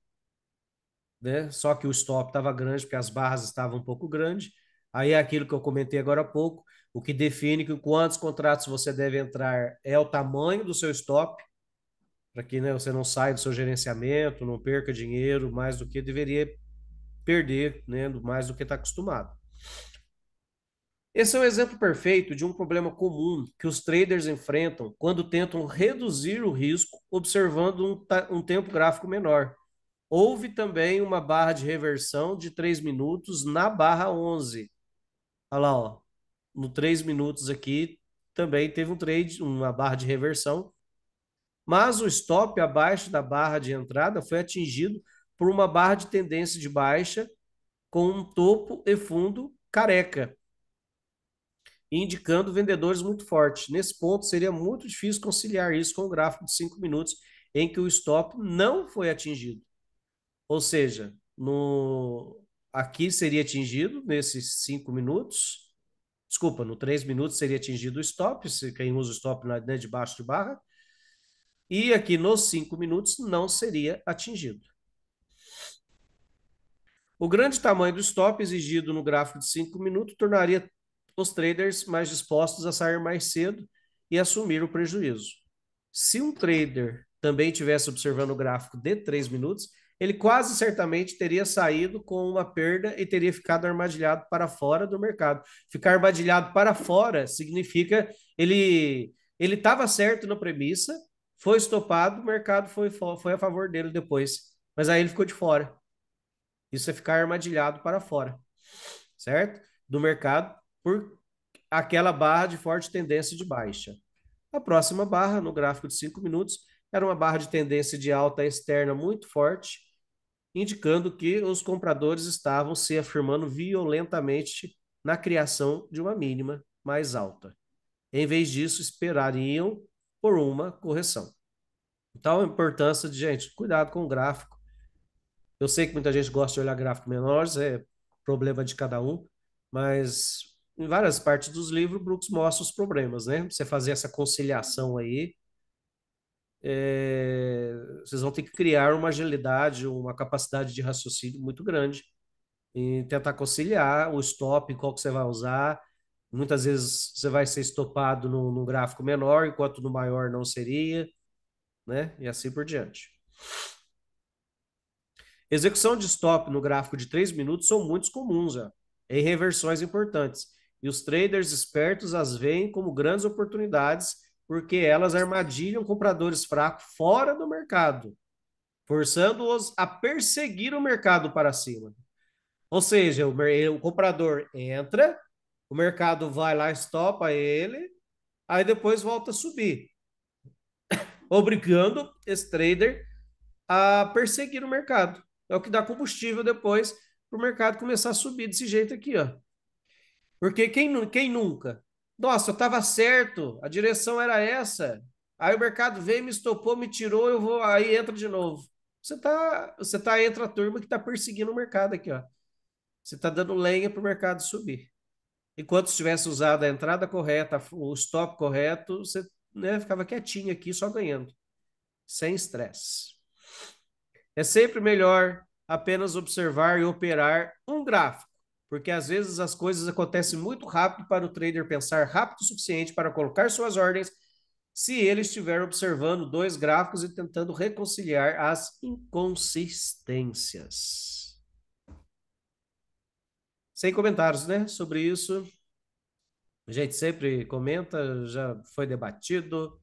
né? Só que o stop estava grande, porque as barras estavam um pouco grandes. Aí é aquilo que eu comentei agora há pouco, o que define que quantos contratos você deve entrar é o tamanho do seu stop, para que né, você não saia do seu gerenciamento, não perca dinheiro mais do que deveria perder, né, mais do que está acostumado. Esse é um exemplo perfeito de um problema comum que os traders enfrentam quando tentam reduzir o risco observando um, um tempo gráfico menor. Houve também uma barra de reversão de 3 minutos na barra 11. Olha lá, ó. no 3 minutos aqui também teve um trade, uma barra de reversão, mas o stop abaixo da barra de entrada foi atingido por uma barra de tendência de baixa com um topo e fundo careca indicando vendedores muito fortes. Nesse ponto, seria muito difícil conciliar isso com o gráfico de cinco minutos em que o stop não foi atingido. Ou seja, no aqui seria atingido nesses cinco minutos. Desculpa, no três minutos seria atingido o stop, se quem usa o stop né, de baixo de barra. E aqui nos cinco minutos não seria atingido. O grande tamanho do stop exigido no gráfico de 5 minutos tornaria os traders mais dispostos a sair mais cedo e assumir o prejuízo. Se um trader também tivesse observando o gráfico de três minutos, ele quase certamente teria saído com uma perda e teria ficado armadilhado para fora do mercado. Ficar armadilhado para fora significa ele ele estava certo na premissa, foi estopado, o mercado foi, foi a favor dele depois, mas aí ele ficou de fora. Isso é ficar armadilhado para fora, certo? Do mercado por aquela barra de forte tendência de baixa. A próxima barra, no gráfico de 5 minutos, era uma barra de tendência de alta externa muito forte, indicando que os compradores estavam se afirmando violentamente na criação de uma mínima mais alta. Em vez disso, esperariam por uma correção. Então, a importância de, gente, cuidado com o gráfico. Eu sei que muita gente gosta de olhar gráficos menores, é problema de cada um, mas em várias partes dos livros, Brooks mostra os problemas, né? Você fazer essa conciliação aí, é, vocês vão ter que criar uma agilidade, uma capacidade de raciocínio muito grande e tentar conciliar o stop, qual que você vai usar. Muitas vezes você vai ser estopado num, gráfico menor, enquanto no maior não seria, né? E assim por diante. Execução de stop no gráfico de 3 minutos são muito comuns já, em reversões importantes. E os traders espertos as veem como grandes oportunidades, porque elas armadilham compradores fracos fora do mercado, forçando-os a perseguir o mercado para cima. Ou seja, o, o comprador entra, o mercado vai lá, estopa ele, aí depois volta a subir, obrigando esse trader a perseguir o mercado. É o que dá combustível depois para o mercado começar a subir desse jeito aqui, ó. Porque quem, quem nunca? Nossa, eu estava certo, a direção era essa. Aí o mercado veio, me estopou, me tirou, eu vou, aí entra de novo. Você tá, você tá entra a turma que está perseguindo o mercado aqui, ó. Você está dando lenha para o mercado subir. Enquanto estivesse tivesse usado a entrada correta, o stop correto, você né, ficava quietinho aqui, só ganhando, sem estresse. É sempre melhor apenas observar e operar um gráfico porque às vezes as coisas acontecem muito rápido para o trader pensar rápido o suficiente para colocar suas ordens, se ele estiver observando dois gráficos e tentando reconciliar as inconsistências. Sem comentários, né, sobre isso. A gente sempre comenta, já foi debatido,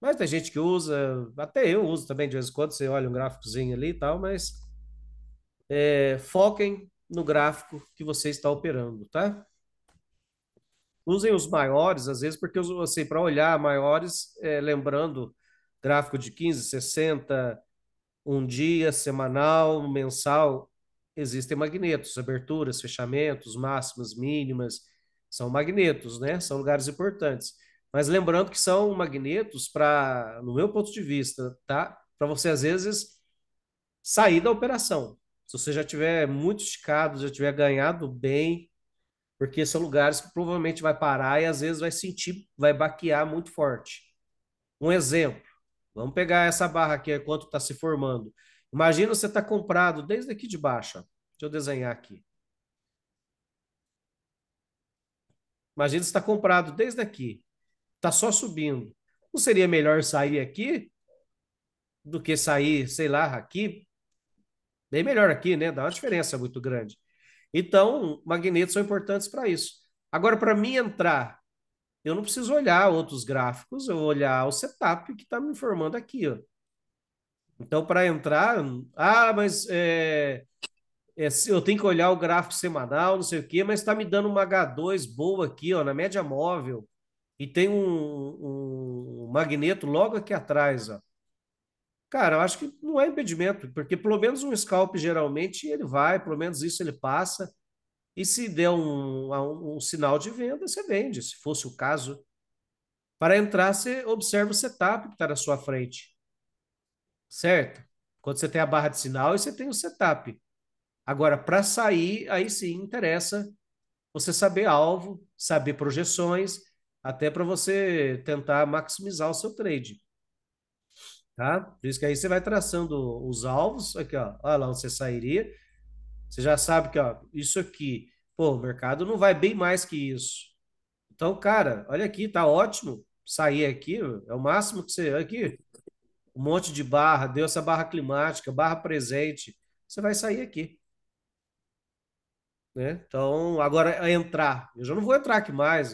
mas tem gente que usa, até eu uso também de vez em quando, você olha um gráficozinho ali e tal, mas é, foquem no gráfico que você está operando, tá? Usem os maiores, às vezes, porque assim, para olhar maiores, é, lembrando gráfico de 15, 60, um dia, semanal, mensal, existem magnetos, aberturas, fechamentos, máximas, mínimas, são magnetos, né? São lugares importantes. Mas lembrando que são magnetos para, no meu ponto de vista, tá? Para você às vezes sair da operação. Se você já tiver muito esticado, já tiver ganhado bem, porque são lugares que provavelmente vai parar e às vezes vai sentir, vai baquear muito forte. Um exemplo, vamos pegar essa barra aqui, enquanto está se formando. Imagina você está comprado desde aqui de baixo. Deixa eu desenhar aqui. Imagina você está comprado desde aqui. Está só subindo. Não seria melhor sair aqui do que sair, sei lá, aqui, Bem melhor aqui, né? Dá uma diferença muito grande. Então, magnetos são importantes para isso. Agora, para mim entrar, eu não preciso olhar outros gráficos, eu vou olhar o setup que está me informando aqui. Ó. Então, para entrar, ah, mas é, é, eu tenho que olhar o gráfico semanal, não sei o quê, mas está me dando uma H2 boa aqui, ó, na média móvel, e tem um, um magneto logo aqui atrás. Ó. Cara, eu acho que não é impedimento, porque pelo menos um scalp geralmente ele vai, pelo menos isso ele passa. E se der um, um, um sinal de venda, você vende, se fosse o caso. Para entrar, você observa o setup que está na sua frente. Certo? Quando você tem a barra de sinal e você tem o setup. Agora, para sair, aí sim interessa você saber alvo, saber projeções, até para você tentar maximizar o seu trade tá? Por isso que aí você vai traçando os alvos, aqui, ó, olha lá onde você sairia. Você já sabe que, ó, isso aqui, pô, o mercado não vai bem mais que isso. Então, cara, olha aqui, tá ótimo sair aqui, é o máximo que você, aqui, um monte de barra, deu essa barra climática, barra presente, você vai sair aqui. Né? Então, agora entrar. Eu já não vou entrar aqui mais.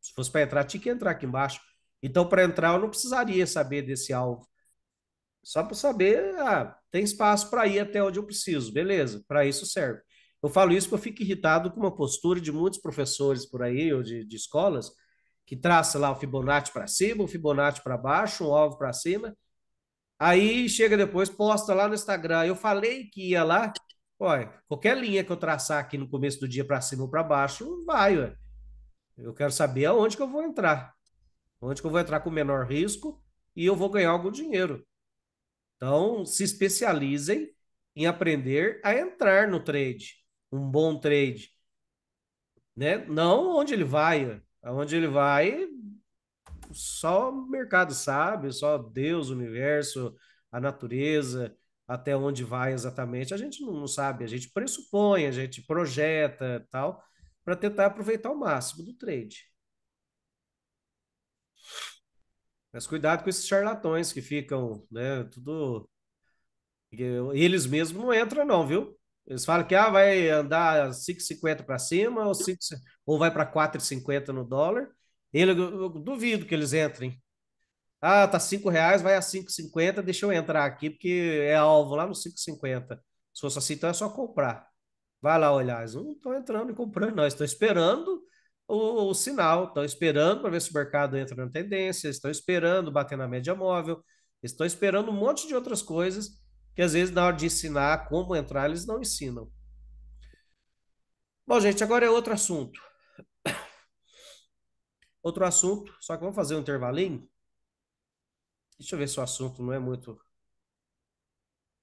Se fosse para entrar, tinha que entrar aqui embaixo. Então, para entrar, eu não precisaria saber desse alvo. Só para saber, ah, tem espaço para ir até onde eu preciso, beleza, para isso serve. Eu falo isso porque eu fico irritado com uma postura de muitos professores por aí, ou de, de escolas, que traça lá o Fibonacci para cima, o Fibonacci para baixo, um alvo para cima. Aí chega depois, posta lá no Instagram. Eu falei que ia lá. Olha, qualquer linha que eu traçar aqui no começo do dia para cima ou para baixo, vai. Ué. Eu quero saber aonde que eu vou entrar onde que eu vou entrar com menor risco e eu vou ganhar algum dinheiro. Então, se especializem em aprender a entrar no trade, um bom trade, né? Não onde ele vai, aonde ele vai só o mercado sabe, só Deus, o universo, a natureza, até onde vai exatamente, a gente não sabe, a gente pressupõe, a gente projeta, tal, para tentar aproveitar o máximo do trade. Mas cuidado com esses charlatões que ficam, né? Tudo. Eles mesmos não entram, não, viu? Eles falam que ah, vai andar 5,50 para cima ou, 5, ou vai para 4,50 no dólar. Ele, eu duvido que eles entrem. Ah, tá 5 reais, vai a 5,50, deixa eu entrar aqui, porque é alvo lá no 5,50. Se fosse assim, então é só comprar. Vai lá olhar. Eles não estão entrando e comprando, não. Estão esperando o, o sinal, estão esperando para ver se o mercado entra na tendência, estão esperando bater na média móvel, estão esperando um monte de outras coisas que às vezes na hora de ensinar como entrar, eles não ensinam. Bom, gente, agora é outro assunto. Outro assunto, só que vamos fazer um intervalinho. Deixa eu ver se o assunto não é muito.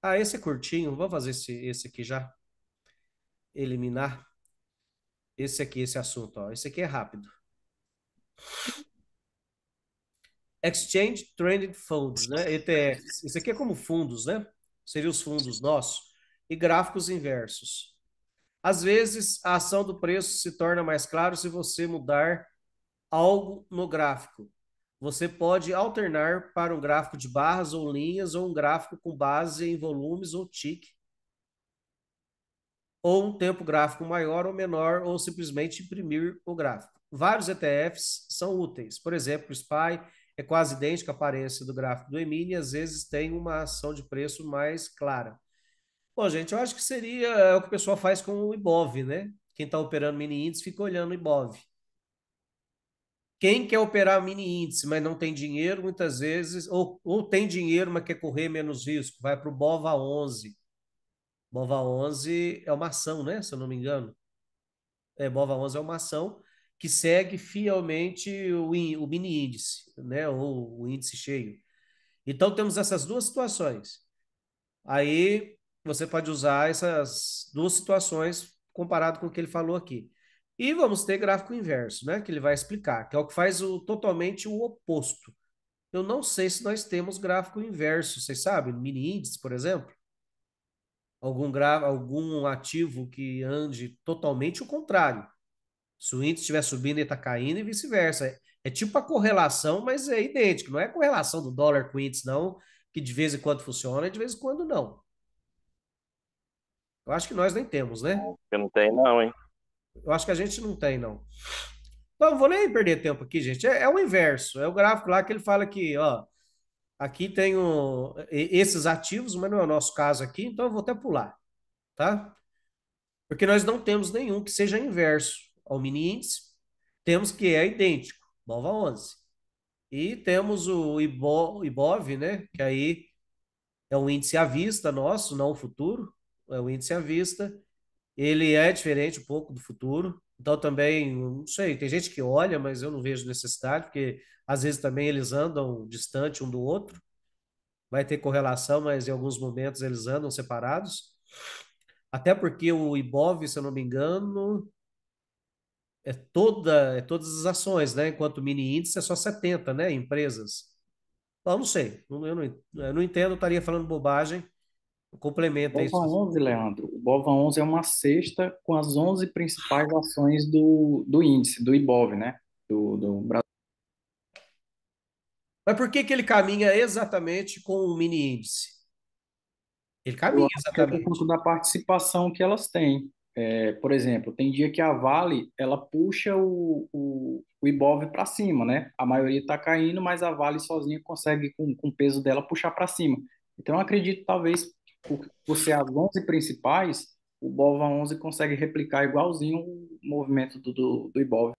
Ah, esse é curtinho, vamos fazer esse, esse aqui já. Eliminar esse aqui, esse assunto, ó. Esse aqui é rápido. Exchange Traded Funds, né? ETFs. Isso aqui é como fundos, né? Seriam os fundos nossos. E gráficos inversos. Às vezes, a ação do preço se torna mais clara se você mudar algo no gráfico. Você pode alternar para um gráfico de barras ou linhas ou um gráfico com base em volumes ou tique ou um tempo gráfico maior ou menor, ou simplesmente imprimir o gráfico. Vários ETFs são úteis. Por exemplo, o SPY é quase idêntico à aparência do gráfico do EMINI e às vezes tem uma ação de preço mais clara. Bom, gente, eu acho que seria é o que o pessoal faz com o IBOV, né? Quem está operando mini índice fica olhando o IBOV. Quem quer operar mini índice, mas não tem dinheiro, muitas vezes, ou, ou tem dinheiro, mas quer correr menos risco, vai para o BOVA 11 Bova 11 é uma ação, né? Se eu não me engano. É, Bova 11 é uma ação que segue fielmente o, in, o mini índice, né? Ou o índice cheio. Então, temos essas duas situações. Aí, você pode usar essas duas situações comparado com o que ele falou aqui. E vamos ter gráfico inverso, né? Que ele vai explicar, que é o que faz o, totalmente o oposto. Eu não sei se nós temos gráfico inverso, vocês sabem? Mini índice, por exemplo algum, gra... algum ativo que ande totalmente o contrário. Se o índice estiver subindo, ele está caindo e vice-versa. É, é tipo a correlação, mas é idêntico. Não é a correlação do dólar com o índice, não, que de vez em quando funciona e de vez em quando não. Eu acho que nós nem temos, né? Eu não tenho não, hein? Eu acho que a gente não tem, não. Não, vou nem perder tempo aqui, gente. É, é o inverso. É o gráfico lá que ele fala que, ó, Aqui tenho esses ativos, mas não é o nosso caso aqui, então eu vou até pular, tá? Porque nós não temos nenhum que seja inverso ao mini índice. Temos que é idêntico, Nova 11. E temos o IBOV, né? Que aí é um índice à vista nosso, não o futuro. É um índice à vista. Ele é diferente um pouco do futuro. Então também, não sei, tem gente que olha, mas eu não vejo necessidade, porque às vezes também eles andam distante um do outro, vai ter correlação, mas em alguns momentos eles andam separados. Até porque o IBOV, se eu não me engano, é toda é todas as ações, né? Enquanto o mini índice é só 70, né? Empresas. Eu não sei, eu não, eu não entendo, eu estaria falando bobagem. Complementa isso. Bova 11, Leandro. O Bova 11 é uma cesta com as 11 principais ações do, do índice, do IBOV, né? Do, do Brasil. Mas por que, que ele caminha exatamente com o mini índice? Ele caminha é exatamente. Por conta da participação que elas têm. É, por exemplo, tem dia que a Vale ela puxa o, o, o Ibov para cima, né? A maioria está caindo, mas a Vale sozinha consegue, com, com o peso dela, puxar para cima. Então, eu acredito, talvez, por, por ser as 11 principais, o Bova 11 consegue replicar igualzinho o movimento do, do, do Ibov.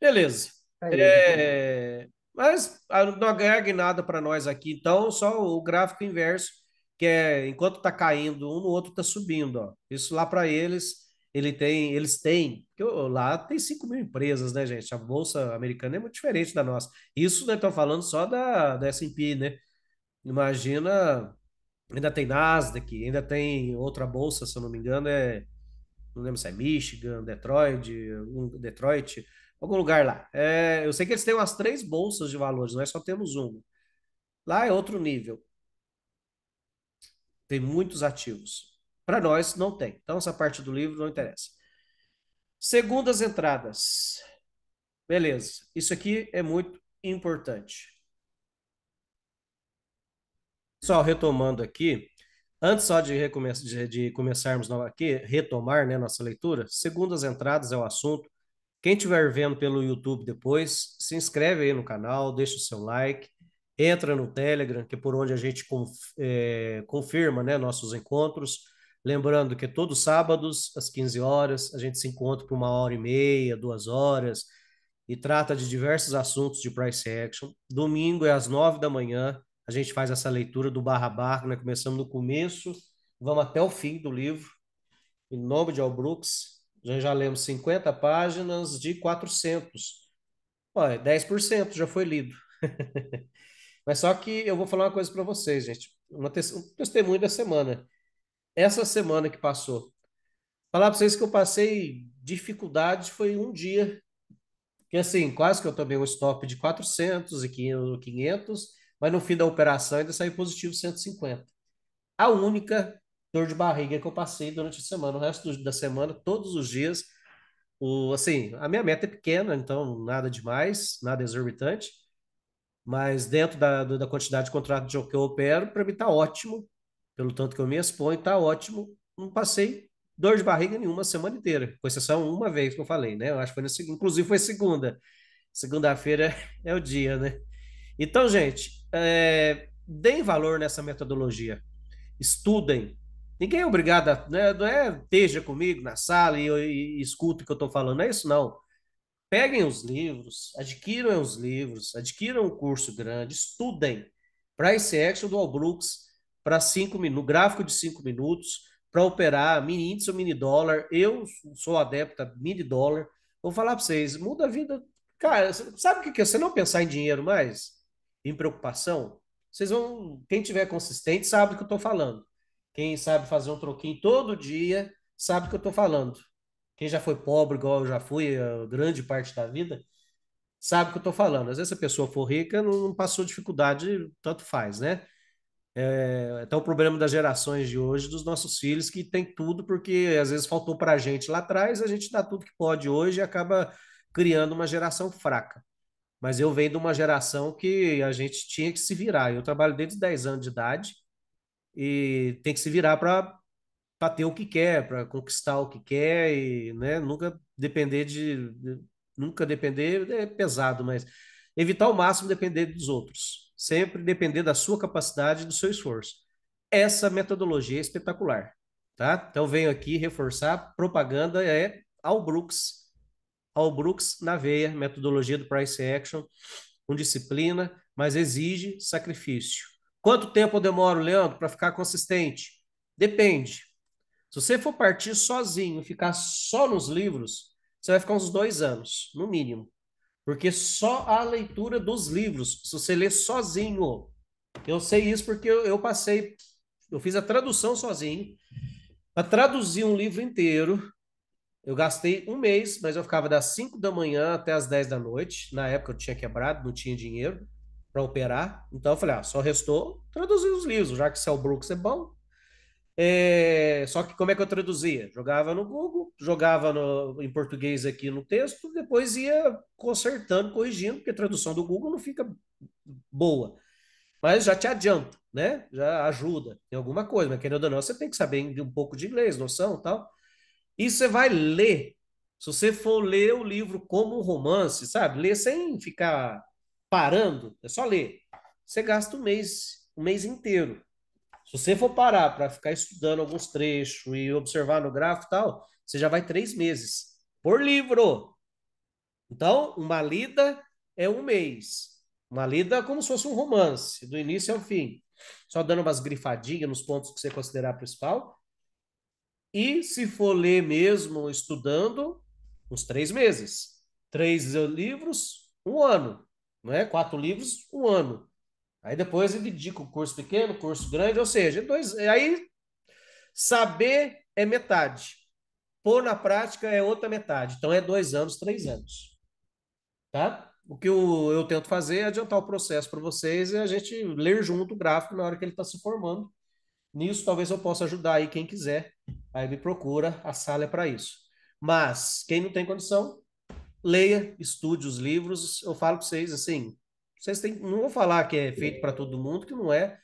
Beleza. É, é mas ah, não agrega nada para nós aqui, então, só o gráfico inverso, que é enquanto está caindo um no outro está subindo. Ó. Isso lá para eles, ele tem, eles têm, lá tem 5 mil empresas, né, gente? A Bolsa Americana é muito diferente da nossa. Isso nós né, falando só da, da S&P, né? Imagina, ainda tem Nasdaq, ainda tem outra bolsa, se eu não me engano, é, não lembro se é Michigan, Detroit, Detroit algum lugar lá. É, eu sei que eles têm umas três bolsas de valores, nós é só temos uma. Lá é outro nível. Tem muitos ativos. Para nós, não tem. Então, essa parte do livro não interessa. Segundas entradas. Beleza. Isso aqui é muito importante. Só retomando aqui, antes só de, recomeçar, de, de começarmos aqui, retomar né, nossa leitura, segundas entradas é o assunto. Quem estiver vendo pelo YouTube depois, se inscreve aí no canal, deixa o seu like, entra no Telegram, que é por onde a gente é, confirma né, nossos encontros. Lembrando que todos sábados, às 15 horas, a gente se encontra por uma hora e meia, duas horas, e trata de diversos assuntos de price action. Domingo é às nove da manhã, a gente faz essa leitura do barra barra, né? começamos no começo, vamos até o fim do livro. Em nome de Al Brooks, nós já lemos 50 páginas de 400. Olha, 10% já foi lido. Mas só que eu vou falar uma coisa para vocês, gente. Uma te um testemunho da semana. Essa semana que passou. Falar para vocês que eu passei dificuldades foi um dia. Que assim, quase que eu tomei um stop de 400 e 500, mas no fim da operação ainda saiu positivo 150. A única dor de barriga que eu passei durante a semana. O resto do, da semana, todos os dias, o, assim, a minha meta é pequena, então nada demais, nada exorbitante, mas dentro da, da quantidade de contrato que eu opero, para mim está ótimo, pelo tanto que eu me exponho, está ótimo. Não passei dor de barriga nenhuma a semana inteira, com exceção uma vez que eu falei, né? Eu acho que foi nesse, inclusive foi segunda. Segunda-feira é o dia, né? Então, gente, é, deem valor nessa metodologia. Estudem, Ninguém é obrigado a. Né, não é esteja comigo na sala e, e, e escuta o que eu estou falando, não é isso, não. Peguem os livros, adquiram os livros, adquiram um curso grande, estudem. Price Action do All Brooks para cinco minutos, gráfico de cinco minutos, para operar mini índice ou mini dólar. Eu sou adepta mini dólar. Vou falar para vocês, muda a vida. Cara, sabe o que, é? Você não pensar em dinheiro mais, em preocupação? Vocês vão. Quem tiver consistente sabe do que eu estou falando. Quem sabe fazer um troquinho todo dia sabe o que eu estou falando. Quem já foi pobre, igual eu já fui, é, grande parte da vida, sabe o que eu estou falando. Às vezes, se a pessoa for rica, não passou dificuldade, tanto faz, né? É, então, o problema das gerações de hoje, dos nossos filhos, que tem tudo, porque às vezes faltou para a gente lá atrás, a gente dá tudo que pode hoje e acaba criando uma geração fraca. Mas eu venho de uma geração que a gente tinha que se virar. Eu trabalho desde 10 anos de idade, e tem que se virar para ter o que quer, para conquistar o que quer e né, nunca depender de, de nunca depender é pesado, mas evitar ao máximo depender dos outros, sempre depender da sua capacidade, do seu esforço. Essa metodologia é espetacular, tá? Então venho aqui reforçar, propaganda é Al Brooks, Al Brooks na veia, metodologia do price action, com disciplina, mas exige sacrifício Quanto tempo eu demoro, Leandro, para ficar consistente? Depende. Se você for partir sozinho e ficar só nos livros, você vai ficar uns dois anos, no mínimo. Porque só a leitura dos livros, se você ler sozinho. Eu sei isso porque eu, eu passei, eu fiz a tradução sozinho. Para traduzir um livro inteiro, eu gastei um mês, mas eu ficava das 5 da manhã até as 10 da noite. Na época eu tinha quebrado, não tinha dinheiro para operar. Então eu falei, ah, só restou traduzir os livros, já que Cell Brooks é bom. É... Só que como é que eu traduzia? Jogava no Google, jogava no... em português aqui no texto, depois ia consertando, corrigindo, porque a tradução do Google não fica boa. Mas já te adianta, né? Já ajuda em alguma coisa, mas querendo ou não, você tem que saber um pouco de inglês, noção tal. E você vai ler. Se você for ler o livro como um romance, sabe? Ler sem ficar parando, é só ler. Você gasta um mês, um mês inteiro. Se você for parar para ficar estudando alguns trechos e observar no gráfico e tal, você já vai três meses por livro. Então, uma lida é um mês. Uma lida como se fosse um romance, do início ao fim. Só dando umas grifadinhas nos pontos que você considerar principal. E se for ler mesmo estudando, uns três meses. Três livros, um ano é Quatro livros, um ano. Aí depois ele dedica o curso pequeno, curso grande, ou seja, dois. Aí saber é metade, pôr na prática é outra metade. Então é dois anos, três anos, tá? O que eu, eu tento fazer é adiantar o processo para vocês e a gente ler junto o gráfico na hora que ele está se formando. Nisso talvez eu possa ajudar aí quem quiser. Aí me procura, a sala é para isso. Mas quem não tem condição, leia, estude os livros. Eu falo para vocês assim, vocês têm, não vou falar que é, é. feito para todo mundo, que não é.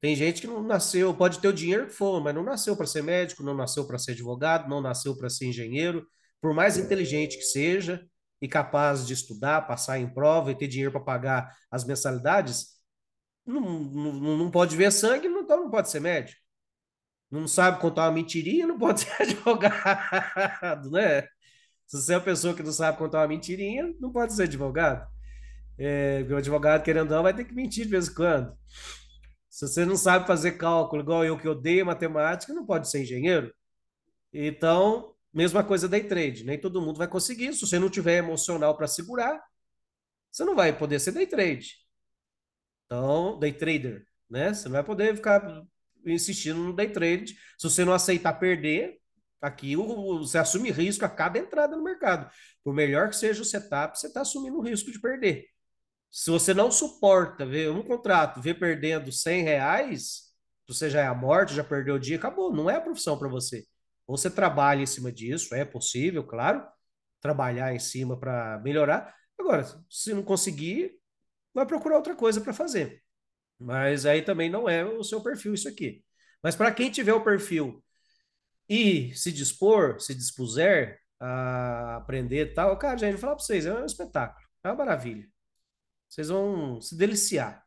Tem gente que não nasceu, pode ter o dinheiro que for, mas não nasceu para ser médico, não nasceu para ser advogado, não nasceu para ser engenheiro, por mais é. inteligente que seja e capaz de estudar, passar em prova e ter dinheiro para pagar as mensalidades, não, não, não pode ver sangue, então não pode ser médico. Não sabe contar uma mentirinha, não pode ser advogado, né? Se você é uma pessoa que não sabe contar uma mentirinha, não pode ser advogado. É, o advogado, querendo ou não, vai ter que mentir de vez em quando. Se você não sabe fazer cálculo, igual eu que odeio matemática, não pode ser engenheiro. Então, mesma coisa day trade. Nem todo mundo vai conseguir. Se você não tiver emocional para segurar, você não vai poder ser day trade. Então, day trader, né? Você não vai poder ficar insistindo no day trade. Se você não aceitar perder, Aqui você assume risco a cada entrada no mercado. Por melhor que seja o setup, você está assumindo o risco de perder. Se você não suporta ver um contrato, ver perdendo 100 reais, você já é a morte, já perdeu o dia, acabou. Não é a profissão para você. Ou você trabalha em cima disso, é possível, claro, trabalhar em cima para melhorar. Agora, se não conseguir, vai procurar outra coisa para fazer. Mas aí também não é o seu perfil isso aqui. Mas para quem tiver o perfil e se dispor, se dispuser a aprender tal, cara, gente, vou falar para vocês, é um espetáculo, é uma maravilha. Vocês vão se deliciar.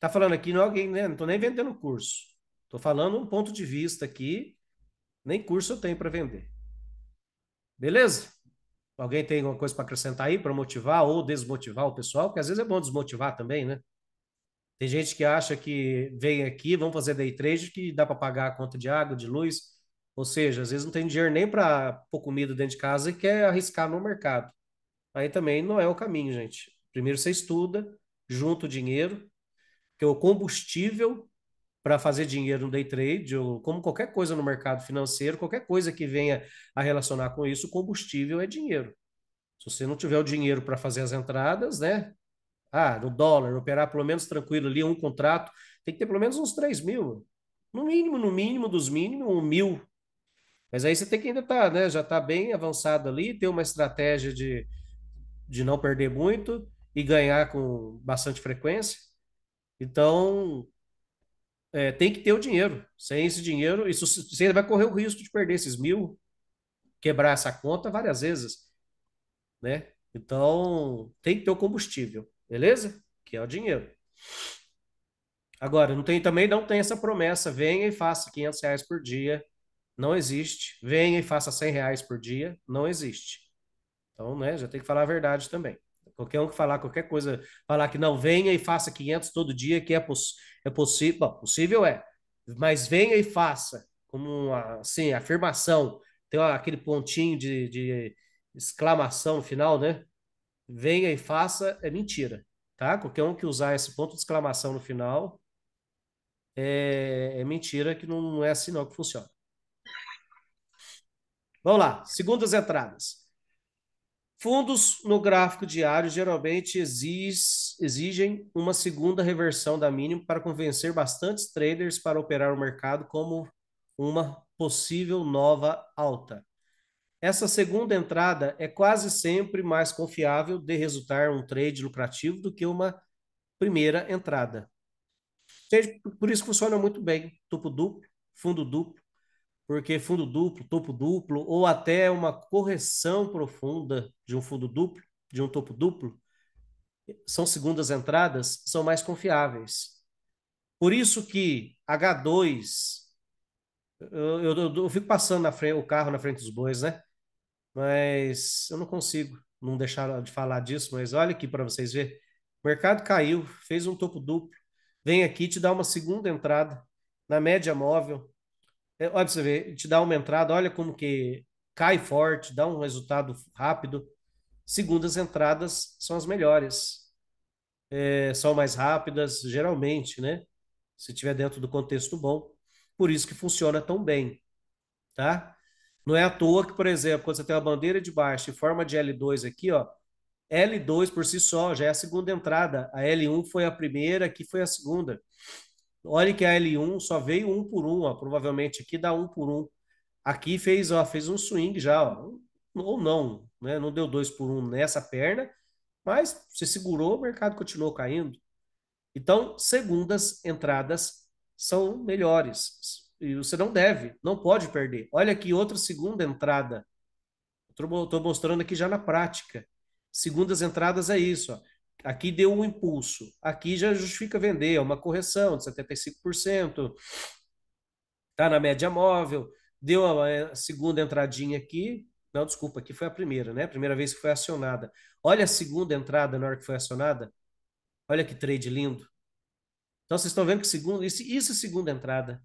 Tá falando aqui, não é alguém, né? Não tô nem vendendo curso. Tô falando um ponto de vista aqui, nem curso eu tenho para vender. Beleza? Alguém tem alguma coisa para acrescentar aí, para motivar ou desmotivar o pessoal? Porque às vezes é bom desmotivar também, né? Tem gente que acha que vem aqui, vamos fazer day trade, que dá para pagar a conta de água, de luz. Ou seja, às vezes não tem dinheiro nem para pôr comida dentro de casa e quer arriscar no mercado. Aí também não é o caminho, gente. Primeiro você estuda, junta o dinheiro, que é o combustível para fazer dinheiro no day trade, ou como qualquer coisa no mercado financeiro, qualquer coisa que venha a relacionar com isso, combustível é dinheiro. Se você não tiver o dinheiro para fazer as entradas, né? ah, no dólar, operar pelo menos tranquilo ali, um contrato, tem que ter pelo menos uns 3 mil. No mínimo, no mínimo dos mínimos, um mil. Mas aí você tem que ainda estar, tá, né? Já está bem avançado ali, ter uma estratégia de, de não perder muito e ganhar com bastante frequência. Então, é, tem que ter o dinheiro. Sem esse dinheiro, isso, você vai correr o risco de perder esses mil, quebrar essa conta várias vezes, né? Então, tem que ter o combustível. Beleza? Que é o dinheiro. Agora, não tem, também não tem essa promessa, venha e faça 500 reais por dia, não existe. Venha e faça 100 reais por dia, não existe. Então, né, já tem que falar a verdade também. Qualquer um que falar qualquer coisa, falar que não, venha e faça 500 todo dia, que é, poss é possível, bom, possível é, mas venha e faça, como uma, assim, afirmação, tem aquele pontinho de, de exclamação final, né? venha e faça, é mentira, tá? Qualquer um que usar esse ponto de exclamação no final é, é mentira, que não, não é assim não que funciona. Vamos lá, segundas entradas. Fundos no gráfico diário geralmente exis, exigem uma segunda reversão da mínima para convencer bastantes traders para operar o mercado como uma possível nova alta. Essa segunda entrada é quase sempre mais confiável de resultar um trade lucrativo do que uma primeira entrada. Por isso funciona muito bem topo duplo, fundo duplo, porque fundo duplo, topo duplo, ou até uma correção profunda de um fundo duplo, de um topo duplo, são segundas entradas, são mais confiáveis. Por isso que H2, eu, eu, eu, fico passando frente, o carro na frente dos bois, né? mas eu não consigo não deixar de falar disso, mas olha aqui para vocês ver. O mercado caiu, fez um topo duplo, vem aqui te dá uma segunda entrada na média móvel. É, olha você ver, te dá uma entrada, olha como que cai forte, dá um resultado rápido. Segundas entradas são as melhores. É, são mais rápidas, geralmente, né? Se tiver dentro do contexto bom. Por isso que funciona tão bem, tá? Não é à toa que, por exemplo, quando você tem uma bandeira de baixo e forma de L2 aqui, ó, L2 por si só já é a segunda entrada. A L1 foi a primeira, aqui foi a segunda. Olha que a L1 só veio um por um, ó, provavelmente aqui dá um por um. Aqui fez, ó, fez um swing já, ó, ou não, né? Não deu dois por um nessa perna, mas se segurou, o mercado continuou caindo. Então, segundas entradas são melhores, e você não deve, não pode perder. Olha aqui, outra segunda entrada. Estou mostrando aqui já na prática. Segundas entradas é isso. Ó. Aqui deu um impulso. Aqui já justifica vender. É uma correção de 75%. Está na média móvel. Deu a é, segunda entradinha aqui. Não, desculpa, aqui foi a primeira, né? Primeira vez que foi acionada. Olha a segunda entrada na hora que foi acionada. Olha que trade lindo. Então vocês estão vendo que segundo, isso, isso é segunda entrada.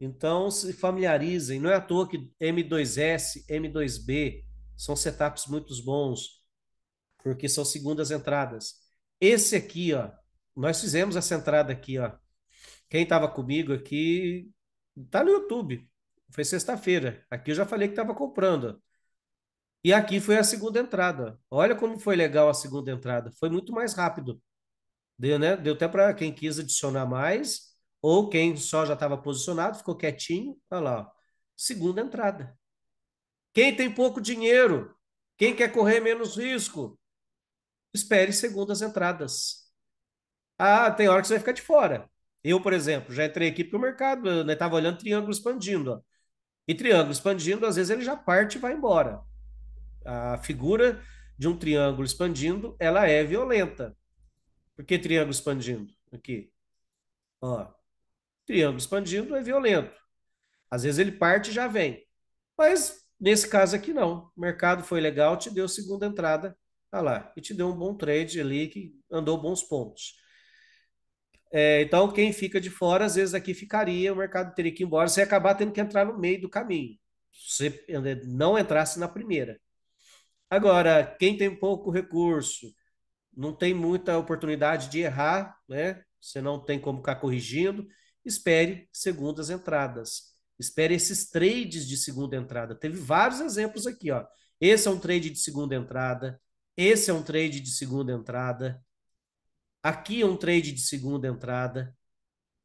Então, se familiarizem. Não é à toa que M2S, M2B são setups muito bons, porque são segundas entradas. Esse aqui, ó, nós fizemos essa entrada aqui, ó. Quem estava comigo aqui está no YouTube. Foi sexta-feira. Aqui eu já falei que estava comprando. E aqui foi a segunda entrada. Olha como foi legal a segunda entrada. Foi muito mais rápido. Deu, né? Deu até para quem quis adicionar mais ou quem só já estava posicionado, ficou quietinho, olha tá lá, ó. segunda entrada. Quem tem pouco dinheiro, quem quer correr menos risco, espere segundas entradas. Ah, tem hora que você vai ficar de fora. Eu, por exemplo, já entrei aqui para o mercado, eu estava né, olhando triângulo expandindo. Ó. E triângulo expandindo, às vezes ele já parte e vai embora. A figura de um triângulo expandindo, ela é violenta. Por que triângulo expandindo? Aqui. Ó triângulo expandido é violento. Às vezes ele parte e já vem. Mas nesse caso aqui não. O mercado foi legal, te deu segunda entrada, tá lá, e te deu um bom trade ali que andou bons pontos. É, então, quem fica de fora, às vezes aqui ficaria, o mercado teria que ir embora, você ia acabar tendo que entrar no meio do caminho. Se não entrasse na primeira. Agora, quem tem pouco recurso, não tem muita oportunidade de errar, né? Você não tem como ficar corrigindo espere segundas entradas. Espere esses trades de segunda entrada. Teve vários exemplos aqui, ó. Esse é um trade de segunda entrada, esse é um trade de segunda entrada, aqui é um trade de segunda entrada,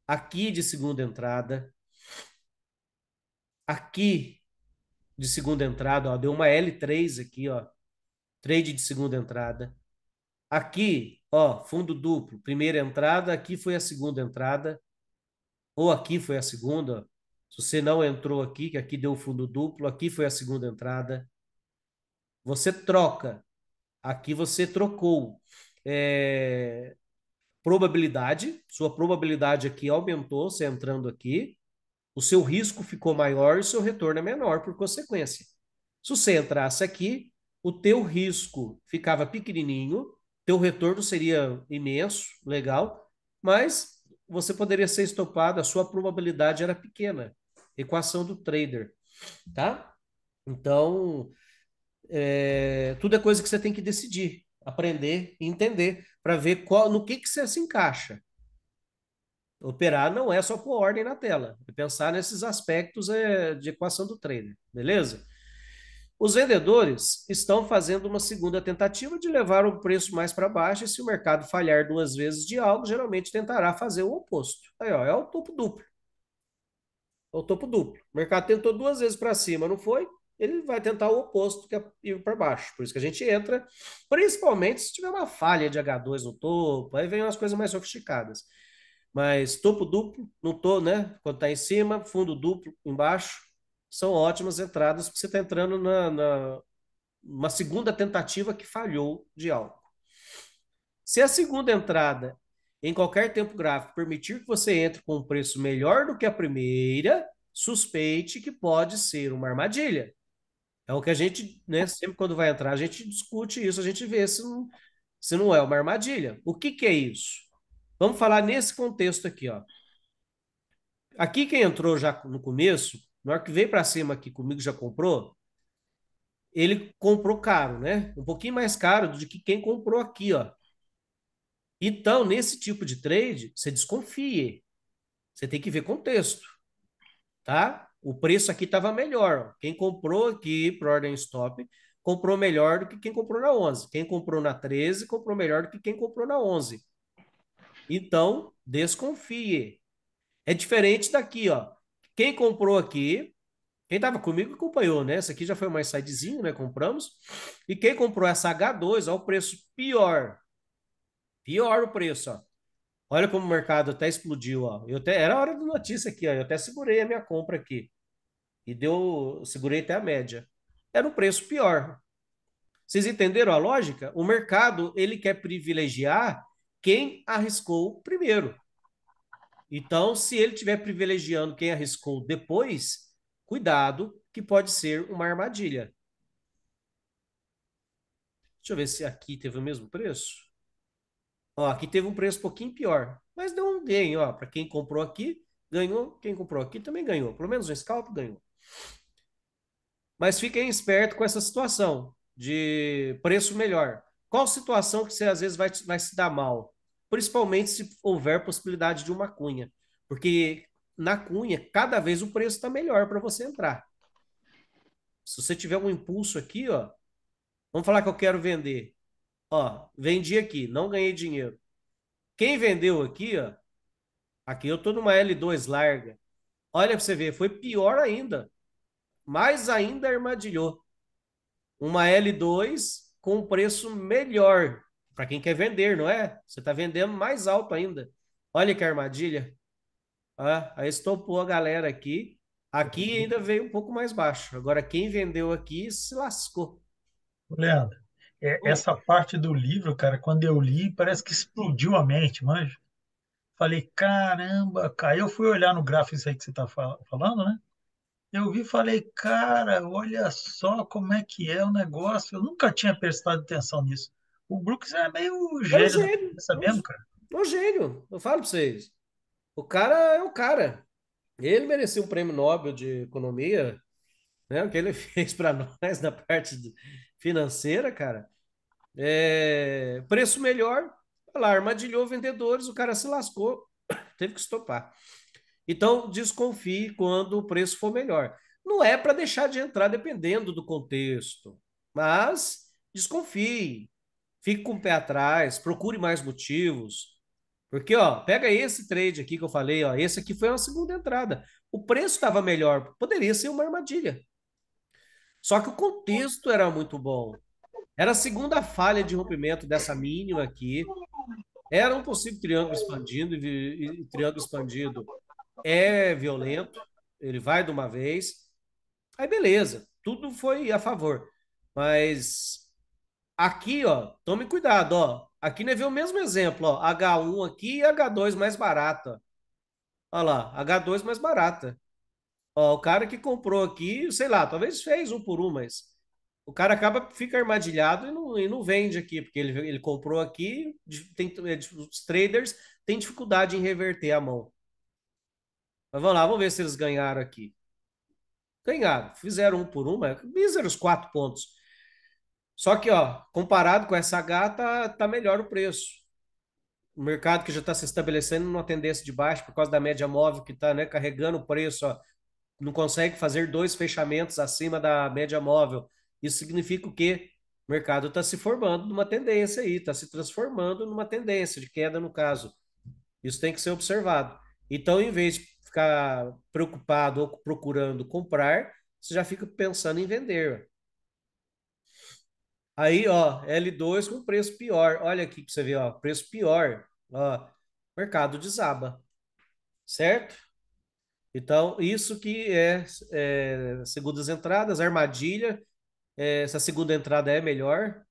aqui de segunda entrada, aqui de segunda entrada, ó, deu uma L3 aqui, ó. Trade de segunda entrada. Aqui, ó, fundo duplo, primeira entrada, aqui foi a segunda entrada, ou aqui foi a segunda. Se você não entrou aqui, que aqui deu fundo duplo, aqui foi a segunda entrada. Você troca. Aqui você trocou. É... Probabilidade, sua probabilidade aqui aumentou, você entrando aqui. O seu risco ficou maior e o seu retorno é menor por consequência. Se você entrasse aqui, o teu risco ficava pequenininho, teu retorno seria imenso, legal, mas você poderia ser estopado, a sua probabilidade era pequena. Equação do trader, tá? Então, é, tudo é coisa que você tem que decidir, aprender e entender para ver qual, no que, que você se encaixa. Operar não é só pôr ordem na tela, é pensar nesses aspectos é, de equação do trader, beleza? Os vendedores estão fazendo uma segunda tentativa de levar o preço mais para baixo, e se o mercado falhar duas vezes de algo, geralmente tentará fazer o oposto. Aí, ó, é o topo duplo. É o topo duplo. O mercado tentou duas vezes para cima, não foi? Ele vai tentar o oposto, que é ir para baixo. Por isso que a gente entra, principalmente se tiver uma falha de H2 no topo, aí vem umas coisas mais sofisticadas. Mas topo duplo, não tô, né? Quando está em cima, fundo duplo embaixo, são ótimas entradas, porque você está entrando na, na uma segunda tentativa que falhou de algo. Se a segunda entrada, em qualquer tempo gráfico, permitir que você entre com um preço melhor do que a primeira, suspeite que pode ser uma armadilha. É o que a gente, né, sempre quando vai entrar, a gente discute isso, a gente vê se não, se não é uma armadilha. O que, que é isso? Vamos falar nesse contexto aqui, ó. Aqui quem entrou já no começo na hora que veio para cima aqui comigo, já comprou, ele comprou caro, né? Um pouquinho mais caro do que quem comprou aqui, ó. Então, nesse tipo de trade, você desconfie. Você tem que ver contexto, tá? O preço aqui estava melhor. Ó. Quem comprou aqui para ordem stop, comprou melhor do que quem comprou na 11. Quem comprou na 13, comprou melhor do que quem comprou na 11. Então, desconfie. É diferente daqui, ó. Quem comprou aqui, quem estava comigo acompanhou, né? Essa aqui já foi mais sidezinho, né? Compramos. E quem comprou essa H2, ó, o preço pior. Pior o preço, ó. Olha como o mercado até explodiu, ó. Eu até, era hora da notícia aqui, ó. Eu até segurei a minha compra aqui. E deu, segurei até a média. Era um preço pior. Vocês entenderam a lógica? O mercado, ele quer privilegiar quem arriscou primeiro. Então, se ele estiver privilegiando quem arriscou depois, cuidado, que pode ser uma armadilha. Deixa eu ver se aqui teve o mesmo preço. Ó, aqui teve um preço um pouquinho pior, mas deu um ganho, ó, para quem comprou aqui, ganhou, quem comprou aqui também ganhou, pelo menos um scalp ganhou. Mas fiquem esperto com essa situação de preço melhor. Qual situação que você às vezes vai, vai se dar mal? principalmente se houver possibilidade de uma cunha, porque na cunha, cada vez o preço está melhor para você entrar. Se você tiver um impulso aqui, ó, vamos falar que eu quero vender. Ó, vendi aqui, não ganhei dinheiro. Quem vendeu aqui, ó, aqui eu estou numa L2 larga. Olha para você ver, foi pior ainda. Mais ainda armadilhou. Uma L2 com um preço melhor para quem quer vender, não é? Você está vendendo mais alto ainda. Olha que armadilha. Ah, aí estopou a galera aqui. Aqui uhum. ainda veio um pouco mais baixo. Agora, quem vendeu aqui se lascou. Leandro, é, hum. essa parte do livro, cara, quando eu li, parece que explodiu a mente, manja. Falei, caramba, cara. Eu fui olhar no gráfico isso aí que você está fal falando, né? Eu vi e falei, cara, olha só como é que é o negócio. Eu nunca tinha prestado atenção nisso. O Brooks é meio gênio. É um gênio. É mesmo, cara. É um gênio. Eu falo pra vocês. O cara é o cara. Ele merecia um prêmio Nobel de economia, né? O que ele fez para nós na parte financeira, cara. É... Preço melhor, lá, armadilhou vendedores, o cara se lascou, teve que estopar. Então, desconfie quando o preço for melhor. Não é para deixar de entrar dependendo do contexto, mas desconfie fique com o pé atrás, procure mais motivos. Porque, ó, pega esse trade aqui que eu falei, ó, esse aqui foi uma segunda entrada. O preço estava melhor, poderia ser uma armadilha. Só que o contexto era muito bom. Era a segunda falha de rompimento dessa mínima aqui. Era um possível triângulo expandido e, e triângulo expandido é violento, ele vai de uma vez. Aí beleza, tudo foi a favor. Mas Aqui, ó, tome cuidado, ó. Aqui nós é o mesmo exemplo, ó. H1 aqui e H2 mais barata. Olha lá, H2 mais barata. Ó, o cara que comprou aqui, sei lá, talvez fez um por um, mas o cara acaba, fica armadilhado e não, e não vende aqui, porque ele, ele comprou aqui, tem, é, os traders têm dificuldade em reverter a mão. Mas vamos lá, vamos ver se eles ganharam aqui. Ganharam, fizeram um por um, mas míseros quatro pontos. Só que, ó, comparado com essa gata, tá melhor o preço. O mercado que já está se estabelecendo numa tendência de baixo por causa da média móvel que está né, carregando o preço, ó, não consegue fazer dois fechamentos acima da média móvel. Isso significa o quê? O mercado está se formando numa tendência aí, está se transformando numa tendência de queda, no caso. Isso tem que ser observado. Então, em vez de ficar preocupado ou procurando comprar, você já fica pensando em vender. Aí, ó, L2 com preço pior. Olha aqui que você vê ó, preço pior. Ó, mercado desaba, certo? Então, isso que é, é segundas entradas, armadilha. É, essa segunda entrada é melhor,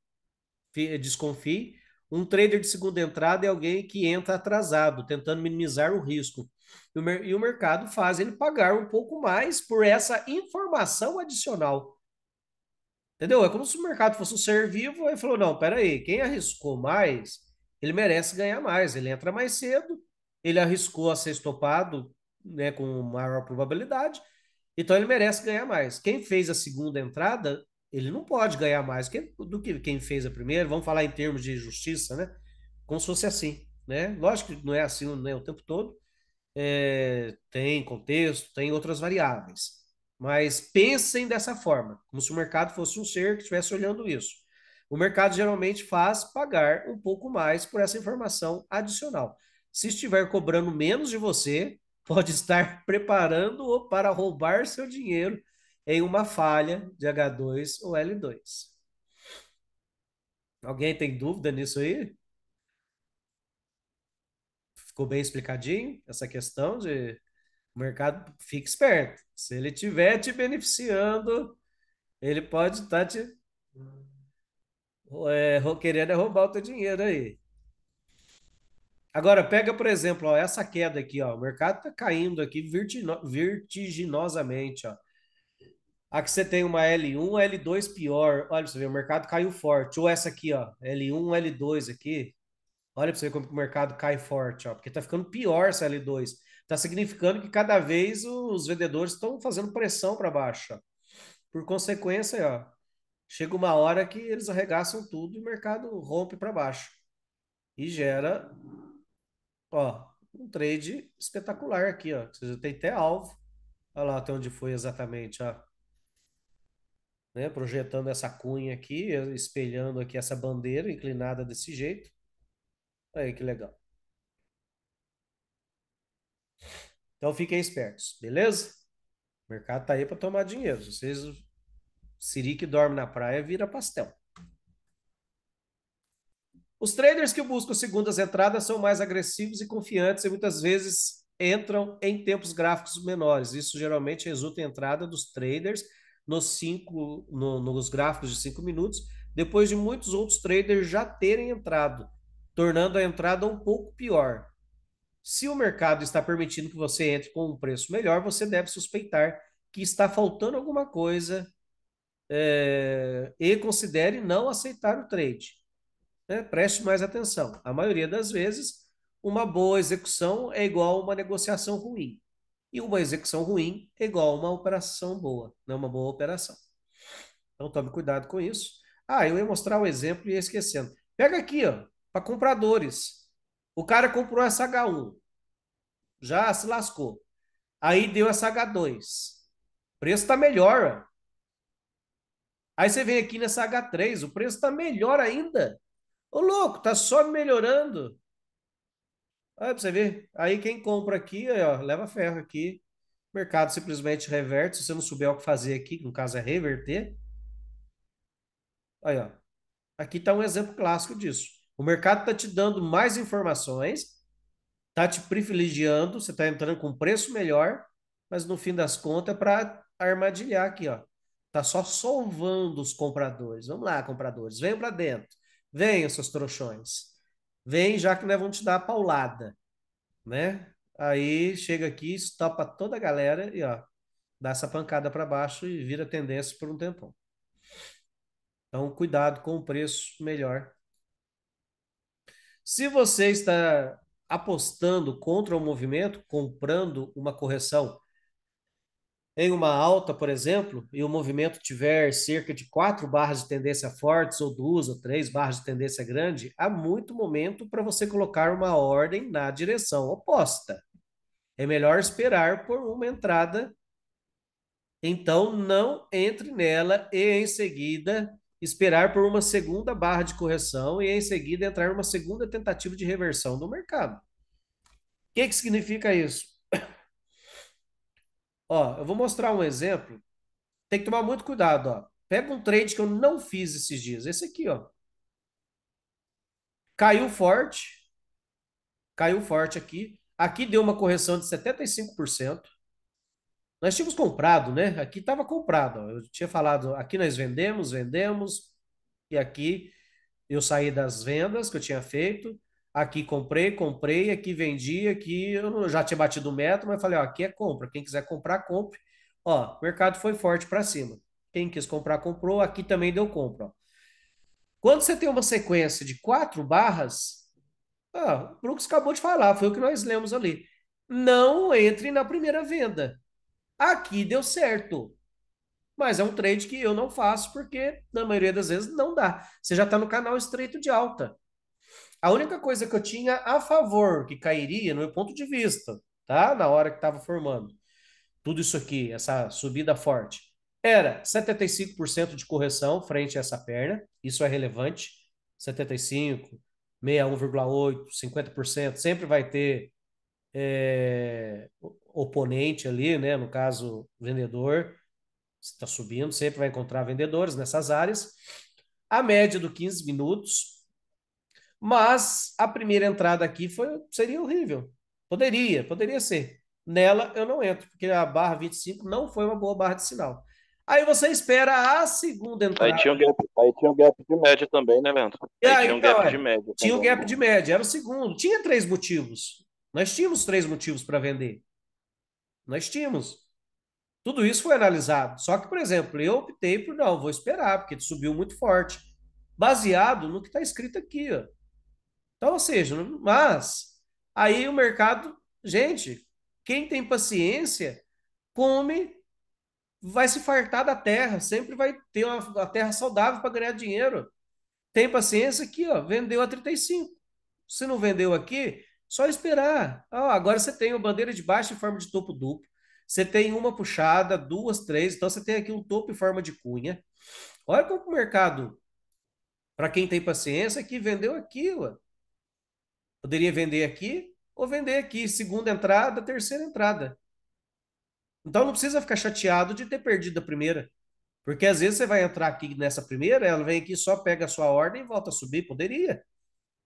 desconfie. Um trader de segunda entrada é alguém que entra atrasado, tentando minimizar o risco. e o mercado faz ele pagar um pouco mais por essa informação adicional. Entendeu? É como se o mercado fosse um ser vivo, E falou: não, peraí, quem arriscou mais, ele merece ganhar mais, ele entra mais cedo, ele arriscou a ser estopado né, com maior probabilidade, então ele merece ganhar mais. Quem fez a segunda entrada, ele não pode ganhar mais do que quem fez a primeira, vamos falar em termos de justiça, né? Como se fosse assim, né? Lógico que não é assim né, o tempo todo, é, tem contexto, tem outras variáveis. Mas pensem dessa forma, como se o mercado fosse um ser que estivesse olhando isso. O mercado geralmente faz pagar um pouco mais por essa informação adicional. Se estiver cobrando menos de você, pode estar preparando-o para roubar seu dinheiro em uma falha de H2 ou L2. Alguém tem dúvida nisso aí? Ficou bem explicadinho essa questão de o mercado fique esperto. Se ele estiver te beneficiando, ele pode estar tá te é, querendo é roubar o teu dinheiro aí. Agora, pega, por exemplo, ó, essa queda aqui, ó, o mercado está caindo aqui vertiginosamente. Ó. Aqui você tem uma L1, L2 pior. Olha para você ver, o mercado caiu forte. Ou essa aqui, ó, L1, L2 aqui. Olha para você ver como o mercado cai forte, ó, porque está ficando pior essa L2 está significando que cada vez os vendedores estão fazendo pressão para baixo. Por consequência, ó, chega uma hora que eles arregaçam tudo e o mercado rompe para baixo. E gera ó, um trade espetacular aqui. Ó. Você tem até alvo. Olha lá até onde foi exatamente. Ó. Né? Projetando essa cunha aqui, espelhando aqui essa bandeira inclinada desse jeito. Olha aí que legal. Então fiquem espertos, beleza? O mercado tá aí para tomar dinheiro. Vocês Siri que dorme na praia vira pastel. Os traders que buscam segundas entradas são mais agressivos e confiantes e muitas vezes entram em tempos gráficos menores. Isso geralmente resulta em entrada dos traders nos, cinco, no, nos gráficos de 5 minutos, depois de muitos outros traders já terem entrado, tornando a entrada um pouco pior. Se o mercado está permitindo que você entre com um preço melhor, você deve suspeitar que está faltando alguma coisa é, e considere não aceitar o trade. Né? Preste mais atenção. A maioria das vezes, uma boa execução é igual a uma negociação ruim. E uma execução ruim é igual a uma operação boa, não uma boa operação. Então tome cuidado com isso. Ah, eu ia mostrar o um exemplo e ia esquecendo. Pega aqui, ó, para compradores. O cara comprou essa H1, já se lascou. Aí deu essa H2. O preço está melhor. Aí você vem aqui nessa H3, o preço está melhor ainda. Ô louco, tá só melhorando. Olha para você ver. Aí quem compra aqui, ó, leva ferro aqui. O mercado simplesmente reverte. Se você não souber o que fazer aqui, que no caso é reverter. Aí, ó. Aqui está um exemplo clássico disso. O mercado está te dando mais informações, está te privilegiando, você está entrando com um preço melhor, mas no fim das contas é para armadilhar aqui, ó. Tá só solvando os compradores. Vamos lá, compradores, venham para dentro. Venham, seus trouxões. Vem, já que nós vamos te dar a paulada, né? Aí chega aqui, estopa toda a galera e ó, dá essa pancada para baixo e vira tendência por um tempão. Então, cuidado com o preço melhor se você está apostando contra o movimento, comprando uma correção em uma alta, por exemplo, e o movimento tiver cerca de quatro barras de tendência fortes, ou duas ou três barras de tendência grande, há muito momento para você colocar uma ordem na direção oposta. É melhor esperar por uma entrada. Então, não entre nela e, em seguida, esperar por uma segunda barra de correção e em seguida entrar uma segunda tentativa de reversão do mercado. O que, que significa isso? ó, eu vou mostrar um exemplo. Tem que tomar muito cuidado, ó. Pega um trade que eu não fiz esses dias, esse aqui, ó. Caiu forte. Caiu forte aqui. Aqui deu uma correção de 75%. Nós tínhamos comprado, né? Aqui estava comprado. Eu tinha falado, aqui nós vendemos, vendemos, e aqui eu saí das vendas que eu tinha feito, aqui comprei, comprei, aqui vendi, aqui eu já tinha batido o metro, mas falei, ó, aqui é compra, quem quiser comprar, compre. Ó, o mercado foi forte para cima. Quem quis comprar, comprou, aqui também deu compra. Ó. Quando você tem uma sequência de quatro barras, ah, o Brooks acabou de falar, foi o que nós lemos ali. Não entre na primeira venda. Aqui deu certo. Mas é um trade que eu não faço porque, na maioria das vezes, não dá. Você já está no canal estreito de alta. A única coisa que eu tinha a favor que cairia, no meu ponto de vista, tá? Na hora que estava formando tudo isso aqui, essa subida forte, era 75% de correção frente a essa perna. Isso é relevante. 75, 61,8, 50%, sempre vai ter é, oponente ali, né? No caso, vendedor, está subindo, sempre vai encontrar vendedores nessas áreas. A média do 15 minutos, mas a primeira entrada aqui foi, seria horrível. Poderia, poderia ser. Nela eu não entro, porque a barra 25 não foi uma boa barra de sinal. Aí você espera a segunda entrada. Aí tinha um gap, aí tinha um gap de média também, né, Leandro? É, aí tinha um então, gap é, de média. Tinha um gap né? de média, era o segundo. Tinha três motivos. Nós tínhamos três motivos para vender nós tínhamos. Tudo isso foi analisado. Só que, por exemplo, eu optei por não, vou esperar, porque subiu muito forte, baseado no que está escrito aqui. Ó. Então, ou seja, mas aí o mercado, gente, quem tem paciência, come, vai se fartar da terra, sempre vai ter uma, uma terra saudável para ganhar dinheiro. Tem paciência aqui, ó, vendeu a 35. Se não vendeu aqui, só esperar. Ah, agora você tem uma bandeira de baixo em forma de topo duplo. Você tem uma puxada, duas, três. Então você tem aqui um topo em forma de cunha. Olha como o mercado, para quem tem paciência, que vendeu aqui. Ué. Poderia vender aqui ou vender aqui. Segunda entrada, terceira entrada. Então não precisa ficar chateado de ter perdido a primeira. Porque às vezes você vai entrar aqui nessa primeira, ela vem aqui, só pega a sua ordem e volta a subir. Poderia.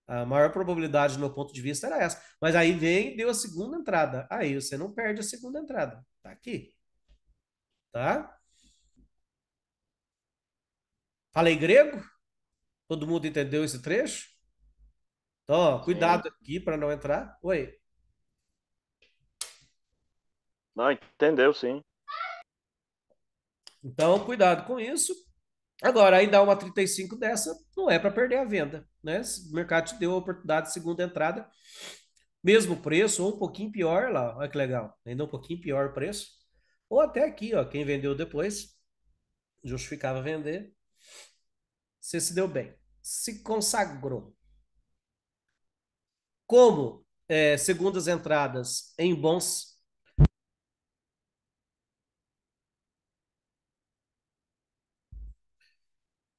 A maior probabilidade, do meu ponto de vista, era essa. Mas aí vem deu a segunda entrada. Aí você não perde a segunda entrada. Tá aqui. Tá? Falei grego? Todo mundo entendeu esse trecho? Então, ó, cuidado Sim. aqui para não entrar. Oi. Não, entendeu, sim. Então, cuidado com isso. Agora, aí dá uma 35 dessa, não é para perder a venda né? O mercado te deu a oportunidade de segunda entrada, mesmo preço, ou um pouquinho pior lá, olha que legal, ainda um pouquinho pior o preço, ou até aqui, ó, quem vendeu depois, justificava vender, você se deu bem, se consagrou. Como é, segundas entradas em bons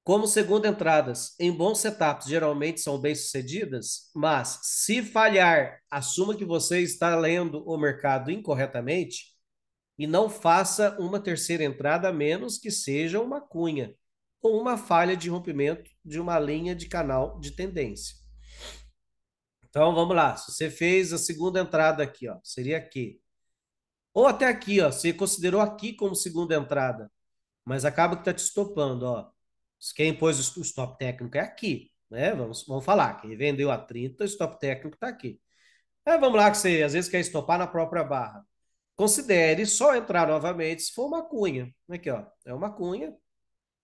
Como segunda entradas, em bons setups, geralmente são bem-sucedidas, mas se falhar, assuma que você está lendo o mercado incorretamente e não faça uma terceira entrada a menos que seja uma cunha ou uma falha de rompimento de uma linha de canal de tendência. Então vamos lá, se você fez a segunda entrada aqui, ó, seria aqui. Ou até aqui, ó, você considerou aqui como segunda entrada, mas acaba que está te estopando, ó quem pôs o stop técnico é aqui, né? Vamos, vamos falar. Quem vendeu a 30, o stop técnico está aqui. É, vamos lá, que você às vezes quer estopar na própria barra. Considere só entrar novamente se for uma cunha. Aqui, ó. É uma cunha.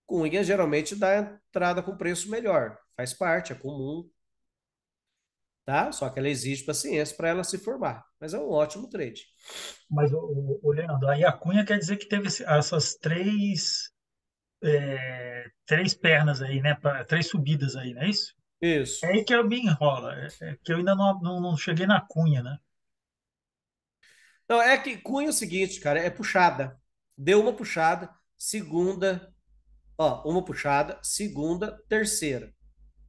Cunha geralmente dá entrada com preço melhor. Faz parte, é comum. Tá? Só que ela exige paciência para ela se formar. Mas é um ótimo trade. Mas, o, o, o Leandro, aí a cunha quer dizer que teve essas três é, três pernas aí, né? Pra, três subidas aí, não é isso? Isso. É aí que eu me enrola, é, é, que eu ainda não, não, não, cheguei na cunha, né? Não, é que cunha é o seguinte, cara, é puxada. Deu uma puxada, segunda, ó, uma puxada, segunda, terceira.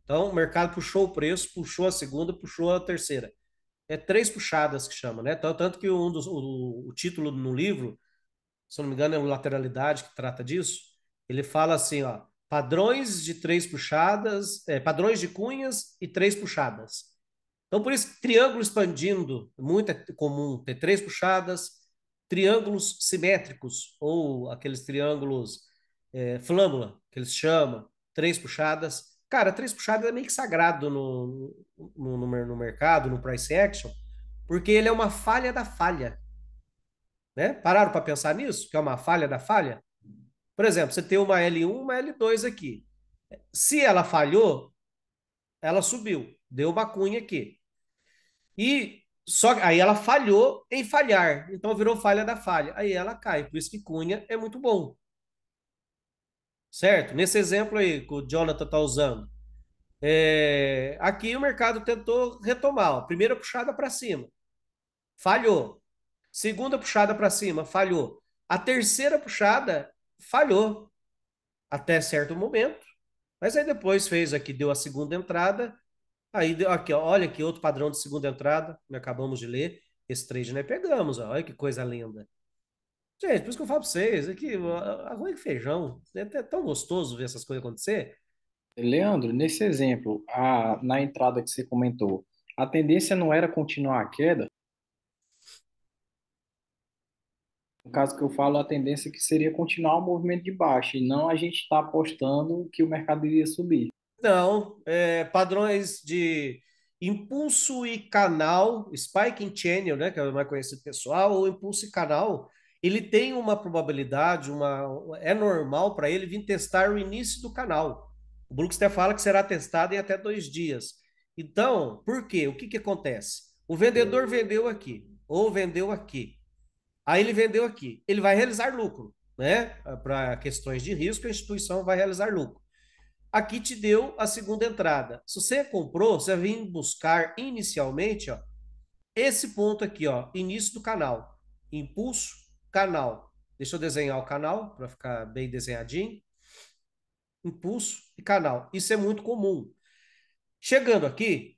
Então, o mercado puxou o preço, puxou a segunda, puxou a terceira. É três puxadas que chama, né? Tanto que um dos, o, o título no livro, se não me engano, é o Lateralidade que trata disso ele fala assim, ó, padrões de três puxadas, é, padrões de cunhas e três puxadas. Então, por isso, triângulo expandindo, muito é comum ter três puxadas, triângulos simétricos, ou aqueles triângulos é, flâmula, que eles chamam, três puxadas. Cara, três puxadas é meio que sagrado no, no, no, no mercado, no price action, porque ele é uma falha da falha. Né? Pararam para pensar nisso? Que é uma falha da falha? Por exemplo, você tem uma L1, uma L2 aqui. Se ela falhou, ela subiu, deu uma cunha aqui. E só aí ela falhou em falhar, então virou falha da falha. Aí ela cai, por isso que cunha é muito bom. Certo? Nesse exemplo aí que o Jonathan está usando. É, aqui o mercado tentou retomar. Ó, primeira puxada para cima, falhou. Segunda puxada para cima, falhou. A terceira puxada falhou até certo momento, mas aí depois fez aqui, deu a segunda entrada, aí deu aqui, olha aqui outro padrão de segunda entrada, que né, acabamos de ler, esse trade nós pegamos, ó, olha que coisa linda. Gente, por isso que eu falo para vocês, aqui, é arroz e feijão, é tão gostoso ver essas coisas acontecer. Leandro, nesse exemplo, a, na entrada que você comentou, a tendência não era continuar a queda? No caso que eu falo, a tendência que seria continuar o movimento de baixa e não a gente estar tá apostando que o mercado iria subir. Não, é, padrões de impulso e canal, spike and channel, né, que é o mais conhecido pessoal, ou impulso e canal, ele tem uma probabilidade, uma é normal para ele vir testar o início do canal. O Brooks até fala que será testado em até dois dias. Então, por quê? O que, que acontece? O vendedor vendeu aqui, ou vendeu aqui. Aí ele vendeu aqui. Ele vai realizar lucro, né? Ah, para questões de risco, a instituição vai realizar lucro. Aqui te deu a segunda entrada. Se você comprou, você vem buscar inicialmente, ó, esse ponto aqui, ó, início do canal, impulso, canal. Deixa eu desenhar o canal para ficar bem desenhadinho. Impulso e canal. Isso é muito comum. Chegando aqui,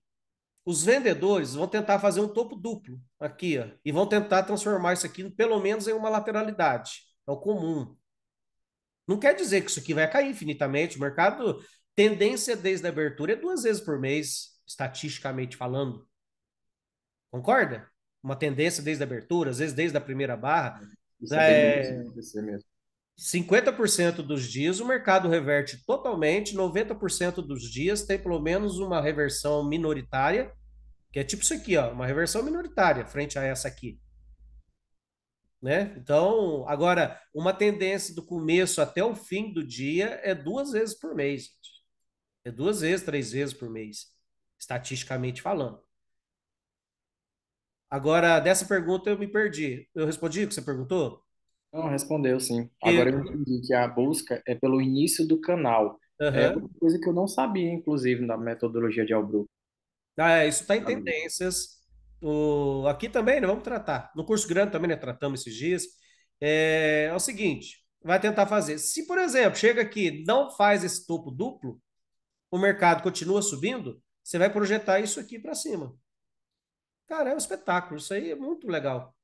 os vendedores vão tentar fazer um topo duplo aqui, ó, e vão tentar transformar isso aqui pelo menos em uma lateralidade. É o comum. Não quer dizer que isso aqui vai cair infinitamente. O mercado, tendência desde a abertura é duas vezes por mês, estatisticamente falando. Concorda? Uma tendência desde a abertura, às vezes desde a primeira barra. Isso é, é... mesmo. 50% dos dias o mercado reverte totalmente, 90% dos dias tem pelo menos uma reversão minoritária, que é tipo isso aqui, ó, uma reversão minoritária frente a essa aqui. Né? Então, agora, uma tendência do começo até o fim do dia é duas vezes por mês. Gente. É duas vezes, três vezes por mês, estatisticamente falando. Agora, dessa pergunta eu me perdi. Eu respondi o que você perguntou? Não, respondeu sim. Agora eu entendi que a busca é pelo início do canal. Uhum. É uma coisa que eu não sabia, inclusive, na metodologia de Albrook. Ah, é, isso está em tendências. O, aqui também, né, vamos tratar. No curso grande também, né, tratamos esses dias. É, é o seguinte, vai tentar fazer. Se, por exemplo, chega aqui, não faz esse topo duplo, o mercado continua subindo, você vai projetar isso aqui para cima. Cara, é um espetáculo. Isso aí é muito legal.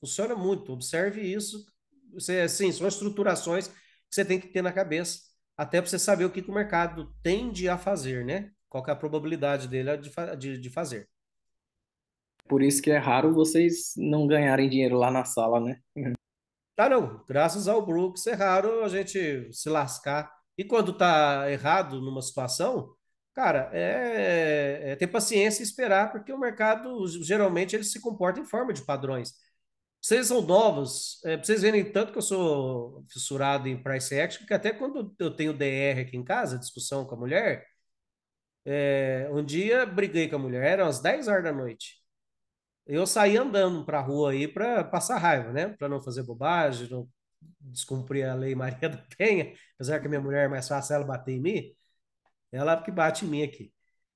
Funciona muito. Observe isso. Você, assim, são estruturações que você tem que ter na cabeça, até para você saber o que, que, o mercado tende a fazer, né? Qual é a probabilidade dele de, de, de fazer. Por isso que é raro vocês não ganharem dinheiro lá na sala, né? Ah, não. Graças ao Brooks, é raro a gente se lascar. E quando tá errado numa situação, cara, é, é ter paciência e esperar, porque o mercado geralmente ele se comporta em forma de padrões. Vocês são novos, é, vocês verem tanto que eu sou fissurado em price action, que até quando eu tenho DR aqui em casa, discussão com a mulher, é, um dia briguei com a mulher, eram as 10 horas da noite. Eu saí andando para a rua aí para passar raiva, né? Para não fazer bobagem, não descumprir a lei Maria da Penha, apesar que a minha mulher é mais fácil ela bater em mim, ela que bate em mim aqui.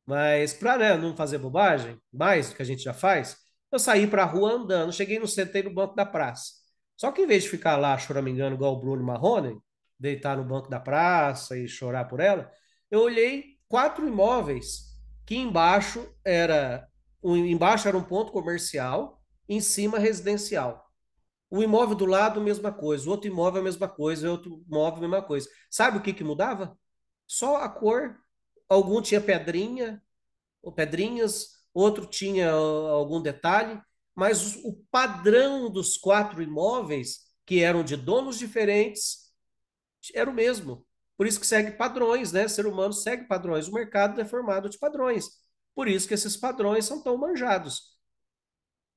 Mas para né, não fazer bobagem, mais do que a gente já faz, eu saí para a rua andando, cheguei no sentei no banco da praça. Só que em vez de ficar lá choramingando igual o Bruno Marrone, deitar no banco da praça e chorar por ela, eu olhei quatro imóveis que embaixo era um, embaixo era um ponto comercial, em cima residencial. O imóvel do lado, mesma coisa. O outro imóvel, a mesma coisa. O outro imóvel, a mesma coisa. Sabe o que, que mudava? Só a cor. Algum tinha pedrinha, ou pedrinhas outro tinha ah, algum detalhe, mas o padrão dos quatro imóveis, que eram de donos diferentes, era o mesmo. Por isso que segue padrões, né? O ser humano segue padrões. O mercado é formado de padrões. Por isso que esses padrões são tão manjados.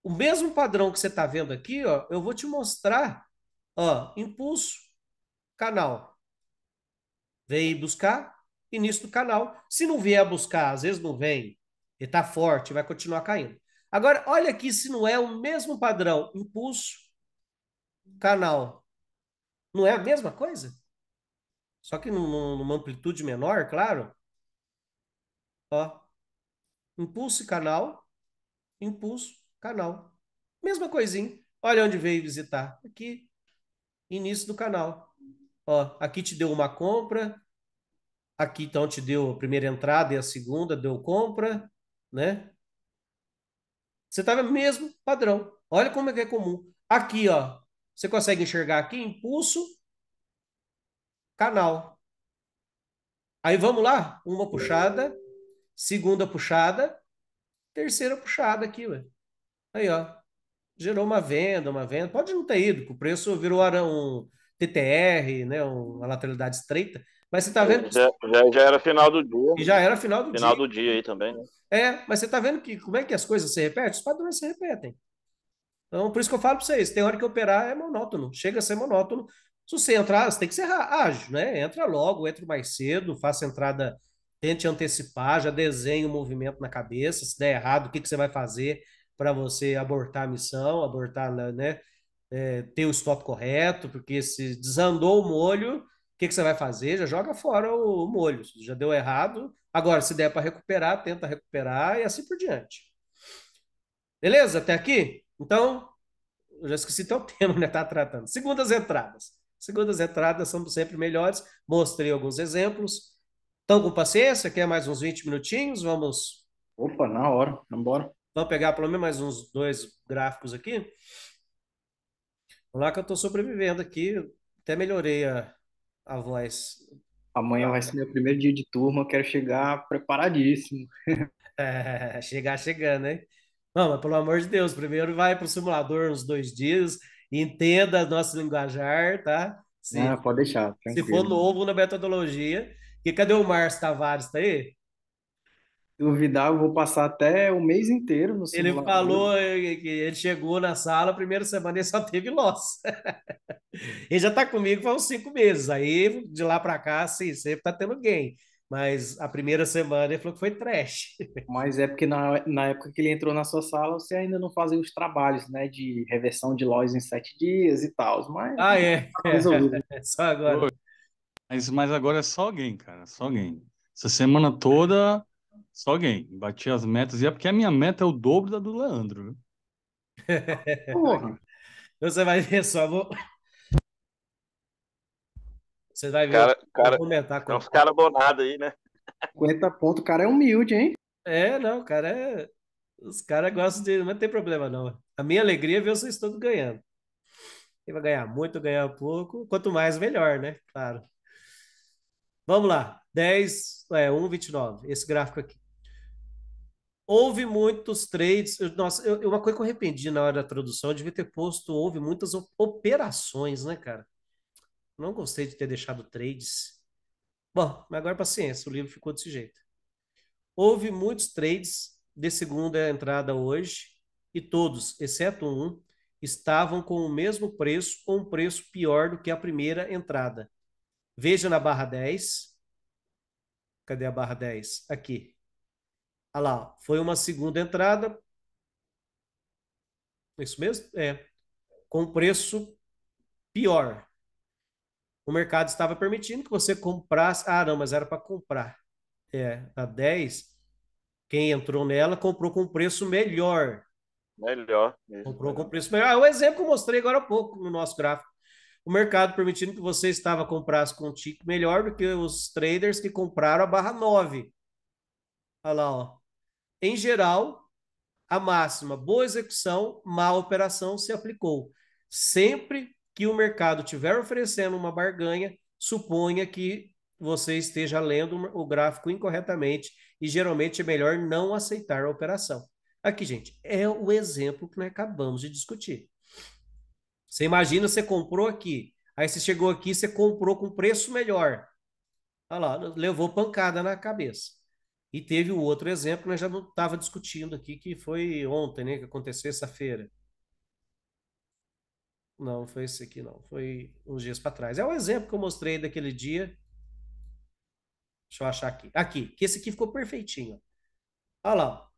O mesmo padrão que você está vendo aqui, ó, eu vou te mostrar. Ó, impulso, canal. Vem buscar, início do canal. Se não vier buscar, às vezes não vem ele está forte, vai continuar caindo. Agora, olha aqui se não é o mesmo padrão. Impulso, canal. Não é a mesma coisa? Só que num, numa amplitude menor, claro. Ó. Impulso e canal. Impulso, canal. Mesma coisinha. Olha onde veio visitar. Aqui. Início do canal. Ó, aqui te deu uma compra. Aqui então te deu a primeira entrada e a segunda, deu compra né? Você tá no mesmo padrão. Olha como é que é comum. Aqui, ó, você consegue enxergar aqui impulso, canal. Aí vamos lá, uma puxada, segunda puxada, terceira puxada aqui, ué. Aí, ó, gerou uma venda, uma venda. Pode não ter ido, que o preço virou um TTR, né, uma lateralidade estreita, mas você está vendo. Já, já, já, era final do dia. E já era final do final dia. Final do dia aí também, né? É, mas você está vendo que como é que as coisas se repetem? Os padrões se repetem. Então, por isso que eu falo para vocês: tem hora que operar é monótono, chega a ser monótono. Se você entrar, você tem que ser ágil, né? Entra logo, entra mais cedo, faça entrada, tente antecipar, já desenhe o um movimento na cabeça. Se der errado, o que, que você vai fazer para você abortar a missão, abortar, né? É, ter o stop correto, porque se desandou o molho, que, que você vai fazer? Já joga fora o, o molho. já deu errado. Agora, se der para recuperar, tenta recuperar e assim por diante. Beleza? Até aqui? Então, eu já esqueci até o tema, né? Tá tratando. Segundas entradas. Segundas entradas são sempre melhores. Mostrei alguns exemplos. Estão com paciência? Quer mais uns 20 minutinhos? Vamos. Opa, na hora. Vamos embora. Vamos pegar pelo menos mais uns dois gráficos aqui. Vamos lá que eu estou sobrevivendo aqui. Até melhorei a, a voz. Amanhã vai ser meu primeiro dia de turma, eu quero chegar preparadíssimo. é, chegar chegando, hein? Não, mas pelo amor de Deus, primeiro vai para o simulador uns dois dias, entenda nosso linguajar, tá? Se, ah, pode deixar. Tranquilo. Se for novo na metodologia. E cadê o Márcio Tavares? Está aí? duvidar, eu vou passar até o mês inteiro no simulador. Ele falou que ele chegou na sala, primeira semana ele só teve loss. ele já está comigo há uns cinco meses, aí de lá para cá, sim, sempre está tendo gain. Mas a primeira semana ele falou que foi trash. Mas é porque na, na época que ele entrou na sua sala, você ainda não fazia os trabalhos, né? De reversão de loss em sete dias e tal. Mas. Ah, é. Tá resolvido. É, só agora. Mas, mas agora é só alguém, cara. Só alguém. Essa semana toda só alguém. Bati as metas. E é porque a minha meta é o dobro da do Leandro. Porra. Então você vai ver só. Vou... Você vai ver. Cara, cara, comentar com caras bonados aí, né? 50 pontos. O cara é humilde, hein? É, não. O cara é. Os caras gostam de. Mas não tem problema, não. A minha alegria é ver vocês todos ganhando. Quem vai ganhar muito, ganhar pouco. Quanto mais, melhor, né? Claro. Vamos lá. 10, é, 1,29. Esse gráfico aqui. Houve muitos trades. Eu, nossa, eu, uma coisa que eu arrependi na hora da tradução, eu devia ter posto. Houve muitas operações, né, cara? Não gostei de ter deixado trades. Bom, mas agora paciência, o livro ficou desse jeito. Houve muitos trades de segunda entrada hoje, e todos, exceto um, estavam com o mesmo preço ou um preço pior do que a primeira entrada. Veja na barra 10. Cadê a barra 10? Aqui. Olha lá, foi uma segunda entrada. Isso mesmo? É. Com preço pior. O mercado estava permitindo que você comprasse. Ah, não, mas era para comprar. É, a 10, quem entrou nela comprou com preço melhor. Melhor. Mesmo. Comprou com preço melhor. Ah, o exemplo que eu mostrei agora há pouco no nosso gráfico. O mercado permitindo que você estava comprasse com um tick melhor do que os traders que compraram a barra 9. Olha lá, ó. Em geral, a máxima boa execução, má operação se aplicou. Sempre que o mercado estiver oferecendo uma barganha, suponha que você esteja lendo o gráfico incorretamente e geralmente é melhor não aceitar a operação. Aqui, gente, é o exemplo que nós acabamos de discutir. Você imagina, você comprou aqui, aí você chegou aqui, você comprou com preço melhor. Olha lá, levou pancada na cabeça. E teve o outro exemplo que nós já estava discutindo aqui, que foi ontem, né? Que aconteceu essa-feira. Não, foi esse aqui, não. Foi uns dias para trás. É o exemplo que eu mostrei daquele dia. Deixa eu achar aqui. Aqui, que esse aqui ficou perfeitinho. Olha lá.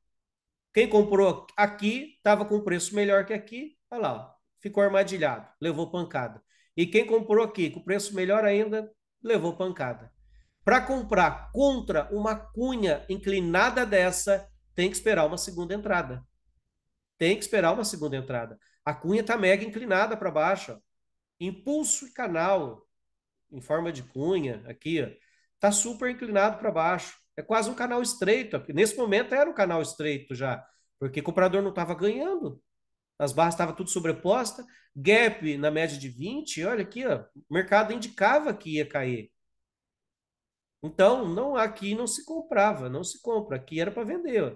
Quem comprou aqui estava com preço melhor que aqui. Olha lá. Ficou armadilhado, levou pancada. E quem comprou aqui com preço melhor ainda, levou pancada. Para comprar contra uma cunha inclinada dessa, tem que esperar uma segunda entrada. Tem que esperar uma segunda entrada. A cunha está mega inclinada para baixo. Ó. Impulso e canal em forma de cunha aqui, está super inclinado para baixo. É quase um canal estreito. Nesse momento era um canal estreito já, porque o comprador não estava ganhando. As barras estavam tudo sobreposta, gap na média de 20, olha aqui, ó, o mercado indicava que ia cair. Então, não aqui não se comprava, não se compra. Aqui era para vender.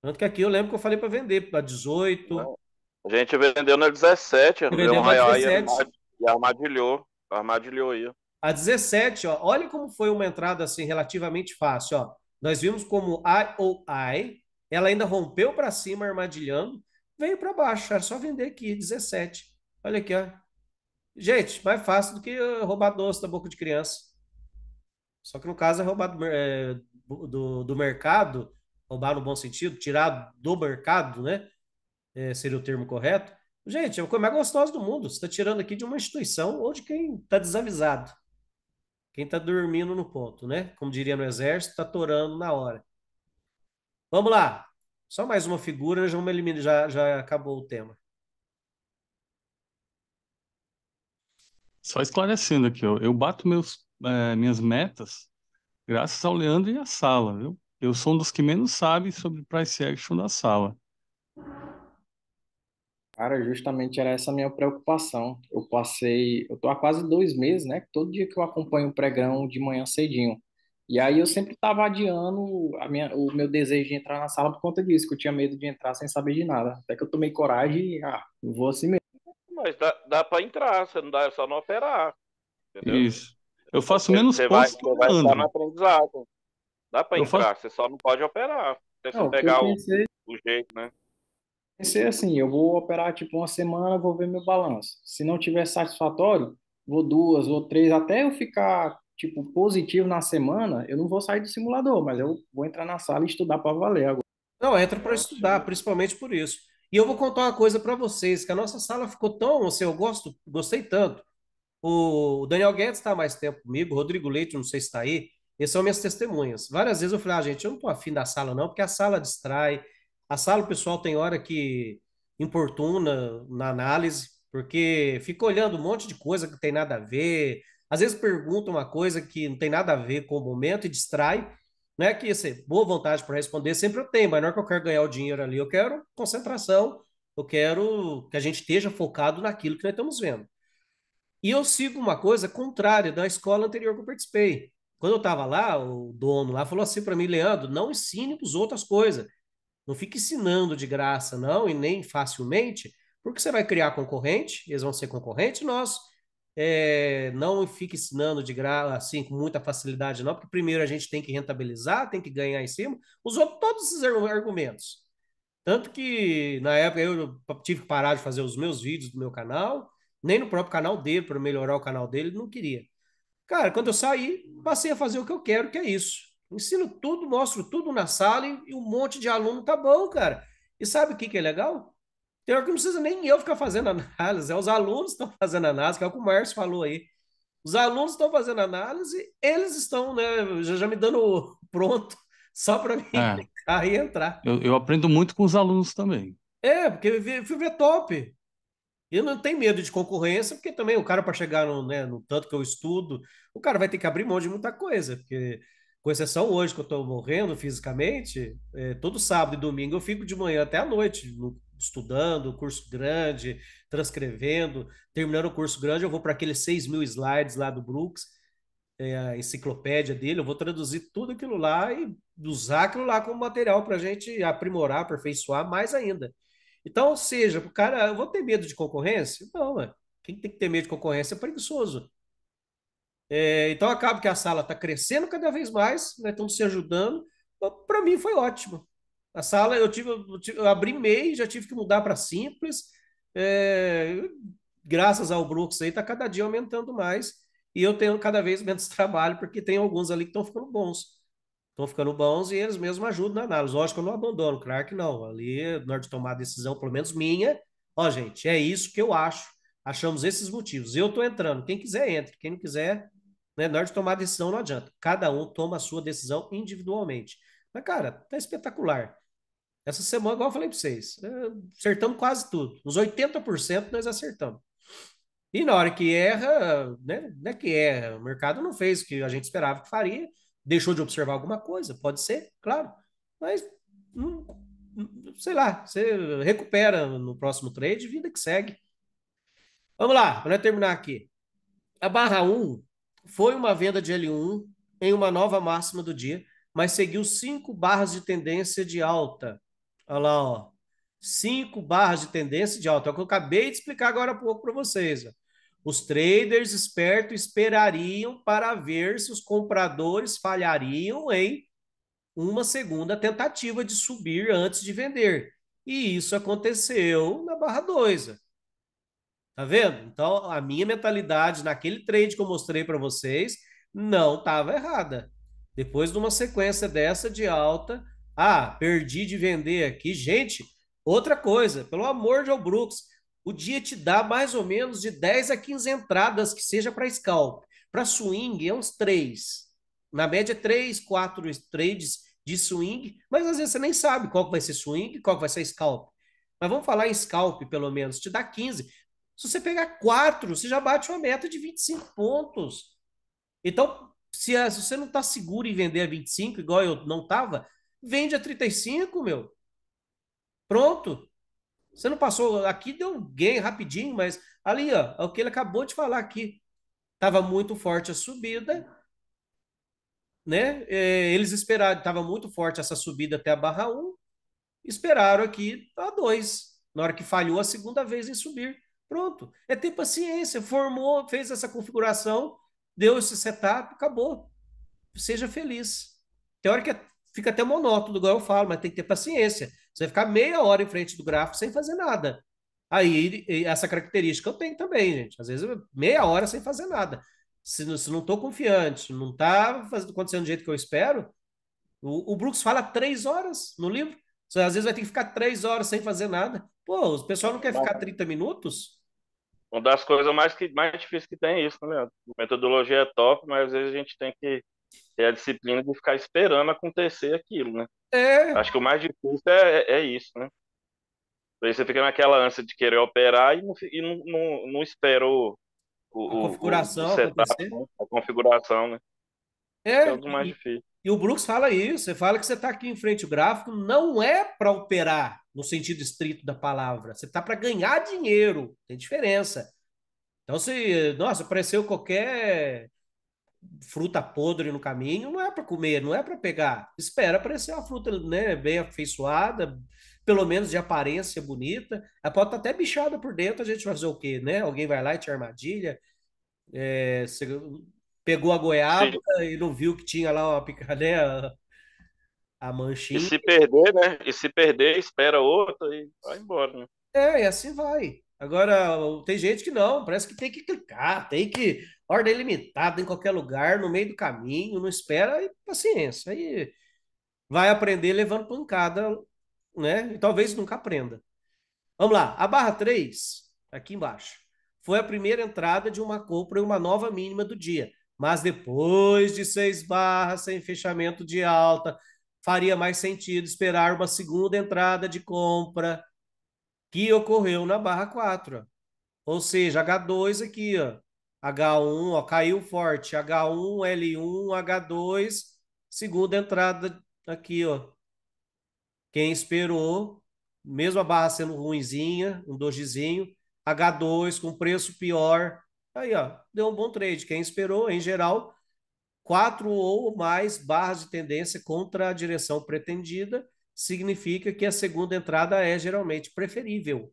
Tanto que aqui eu lembro que eu falei para vender para 18. Não. A gente vendeu na 17, vendeu um real 17. e armadilhou, armadilhou aí. A 17, ó, olha como foi uma entrada assim relativamente fácil, ó. Nós vimos como IOI, ela ainda rompeu para cima armadilhando, veio para baixo, era só vender aqui 17. Olha aqui, ó. Gente, mais fácil do que roubar doce da boca de criança. Só que no caso é roubado é, do, do mercado, roubar no bom sentido, tirar do mercado, né? É, seria o termo correto. Gente, é a coisa mais gostosa do mundo. Você está tirando aqui de uma instituição ou de quem está desavisado. Quem está dormindo no ponto, né? Como diria no exército, está torando na hora. Vamos lá. Só mais uma figura, já, elimino, já, já acabou o tema. Só esclarecendo aqui, ó, eu bato meus é, minhas metas graças ao Leandro e à sala, viu? Eu sou um dos que menos sabe sobre price action da sala. Cara, justamente era essa a minha preocupação. Eu passei, eu tô há quase dois meses, né? Todo dia que eu acompanho o pregão de manhã cedinho. E aí eu sempre estava adiando a minha, o meu desejo de entrar na sala por conta disso, que eu tinha medo de entrar sem saber de nada. Até que eu tomei coragem e, ah, vou assim mesmo. Mas dá, dá para entrar, você não dá, é só não operar. Entendeu? Isso. Eu faço você, menos você pontos vai, vai estar no aprendizado. Dá para entrar, faço... você só não pode operar. Você só pegar pensei... o, o jeito, né? Pensei assim, eu vou operar tipo uma semana, vou ver meu balanço. Se não tiver satisfatório, vou duas ou três, até eu ficar tipo positivo na semana, eu não vou sair do simulador, mas eu vou entrar na sala e estudar para valer agora. Não, entra para estudar, principalmente por isso. E eu vou contar uma coisa para vocês, que a nossa sala ficou tão, assim, eu gosto, gostei tanto, o Daniel Guedes está mais tempo comigo, Rodrigo Leite, não sei se está aí, eles são minhas testemunhas. Várias vezes eu falei, ah, gente, eu não estou afim da sala não, porque a sala distrai, a sala o pessoal tem hora que importuna na análise, porque fica olhando um monte de coisa que não tem nada a ver, às vezes pergunta uma coisa que não tem nada a ver com o momento e distrai, não é que assim, boa vontade para responder sempre eu tenho, mas não é que eu quero ganhar o dinheiro ali, eu quero concentração, eu quero que a gente esteja focado naquilo que nós estamos vendo. E eu sigo uma coisa contrária da escola anterior que eu participei. Quando eu estava lá, o dono lá falou assim para mim, Leandro, não ensine para os outras coisas. Não fique ensinando de graça, não, e nem facilmente, porque você vai criar concorrente, eles vão ser concorrentes nós. É, não fique ensinando de graça, assim, com muita facilidade, não, porque primeiro a gente tem que rentabilizar, tem que ganhar em cima. Usou todos esses argumentos. Tanto que, na época, eu tive que parar de fazer os meus vídeos do meu canal, nem no próprio canal dele, para melhorar o canal dele, não queria. Cara, quando eu saí, passei a fazer o que eu quero, que é isso. Ensino tudo, mostro tudo na sala e, um monte de aluno tá bom, cara. E sabe o que, que é legal? Tem hora que não precisa nem eu ficar fazendo análise, é os alunos estão fazendo análise, que é o que o Márcio falou aí. Os alunos estão fazendo análise, eles estão né, já, me dando pronto só para mim é. clicar e entrar. Eu, eu, aprendo muito com os alunos também. É, porque eu fui ver top. E não tem medo de concorrência, porque também o cara, para chegar no, né, no tanto que eu estudo, o cara vai ter que abrir mão de muita coisa, porque com exceção hoje que eu estou morrendo fisicamente, é, todo sábado e domingo eu fico de manhã até a noite no, estudando, curso grande, transcrevendo, terminando o curso grande, eu vou para aqueles 6 mil slides lá do Brooks, é, a enciclopédia dele, eu vou traduzir tudo aquilo lá e usar aquilo lá como material para a gente aprimorar, aperfeiçoar mais ainda. Então, ou seja, o cara, eu vou ter medo de concorrência? Não, mano. Quem tem que ter medo de concorrência é preguiçoso. É, então, acaba que a sala está crescendo cada vez mais, né? estamos se ajudando. Então, para mim, foi ótimo. A sala, eu, tive, eu, tive, eu abri MEI, já tive que mudar para simples. É, graças ao Brooks aí, está cada dia aumentando mais. E eu tenho cada vez menos trabalho, porque tem alguns ali que estão ficando bons estão ficando bons e eles mesmos ajudam na análise. Lógico que eu não abandono, claro que não. Ali, na hora de tomar a decisão, pelo menos minha, ó, gente, é isso que eu acho. Achamos esses motivos. Eu estou entrando. Quem quiser, entre. Quem não quiser, né, na hora de tomar a decisão, não adianta. Cada um toma a sua decisão individualmente. Mas, cara, tá espetacular. Essa semana, igual eu falei para vocês, né, acertamos quase tudo. Uns 80% nós acertamos. E na hora que erra, né, não é que erra. O mercado não fez o que a gente esperava que faria Deixou de observar alguma coisa? Pode ser, claro. Mas, não, sei lá, você recupera no próximo trade, vida que segue. Vamos lá, para terminar aqui. A barra 1 foi uma venda de L1 em uma nova máxima do dia, mas seguiu cinco barras de tendência de alta. Olha lá, ó. Cinco barras de tendência de alta. É o que eu acabei de explicar agora há pouco para vocês. Ó. Os traders espertos esperariam para ver se os compradores falhariam em uma segunda tentativa de subir antes de vender. E isso aconteceu na barra 2. Tá vendo? Então, a minha mentalidade naquele trade que eu mostrei para vocês não estava errada. Depois de uma sequência dessa de alta, ah, perdi de vender aqui. Gente, outra coisa, pelo amor de Brooks, o dia te dá mais ou menos de 10 a 15 entradas, que seja para scalp. Para swing, é uns 3. Na média, 3, 4 trades de swing, mas às vezes você nem sabe qual que vai ser swing, qual que vai ser scalp. Mas vamos falar em scalp, pelo menos, te dá 15. Se você pegar 4, você já bate uma meta de 25 pontos. Então, se, se você não está seguro em vender a 25, igual eu não estava, vende a 35, meu. Pronto. Você não passou. Aqui deu gain rapidinho, mas ali, ó, é o que ele acabou de falar aqui. Estava muito forte a subida, né? É, eles esperaram, estava muito forte essa subida até a barra 1, esperaram aqui a 2. Na hora que falhou a segunda vez em subir. Pronto. É ter paciência. Formou, fez essa configuração, deu esse setup, acabou. Seja feliz. Tem hora que é, fica até monótono, igual eu falo, mas tem que ter paciência. Você vai ficar meia hora em frente do gráfico sem fazer nada. Aí, essa característica eu tenho também, gente. Às vezes, meia hora sem fazer nada. Se, se não estou confiante, não está acontecendo do jeito que eu espero, o, o, Brooks fala três horas no livro. Você, às vezes vai ter que ficar três horas sem fazer nada. Pô, o pessoal não quer ficar 30 minutos? Uma das coisas mais, que, mais difíceis que tem é isso, né, Leandro? Metodologia é top, mas às vezes a gente tem que ter a disciplina de ficar esperando acontecer aquilo, né? É. Acho que o mais difícil é, é, é isso, né? Aí você fica naquela ânsia de querer operar e não, e não, não, não espera o, o, a configuração, o setup, a configuração, né? É, é o é mais difícil. E o Brooks fala isso, você fala que você está aqui em frente ao gráfico, não é para operar no sentido estrito da palavra, você está para ganhar dinheiro, tem diferença. Então, se, nossa, apareceu qualquer fruta podre no caminho, não é para comer, não é para pegar. Espera aparecer uma fruta né, bem afeiçoada, pelo menos de aparência bonita. Ela pode estar tá até bichada por dentro, a gente vai fazer o quê, né? Alguém vai lá e te armadilha. É, pegou a goiaba Sim. e não viu que tinha lá uma picadeira, né, a manchinha. E se perder, né? E se perder, espera outra e vai embora, né? É, e assim vai. Agora, tem gente que não, parece que tem que clicar, tem que ordem limitada em qualquer lugar, no meio do caminho, não espera e paciência. Aí vai aprender levando pancada, né? E talvez nunca aprenda. Vamos lá, a barra 3, aqui embaixo, foi a primeira entrada de uma compra e uma nova mínima do dia. Mas depois de seis barras sem fechamento de alta, faria mais sentido esperar uma segunda entrada de compra que ocorreu na barra 4. Ou seja, H2 aqui, ó, H1, ó, caiu forte, H1, L1, H2, segunda entrada aqui, ó. Quem esperou, mesmo a barra sendo ruinzinha, um dojizinho, H2 com preço pior, aí, ó, deu um bom trade. Quem esperou, em geral, quatro ou mais barras de tendência contra a direção pretendida, significa que a segunda entrada é geralmente preferível.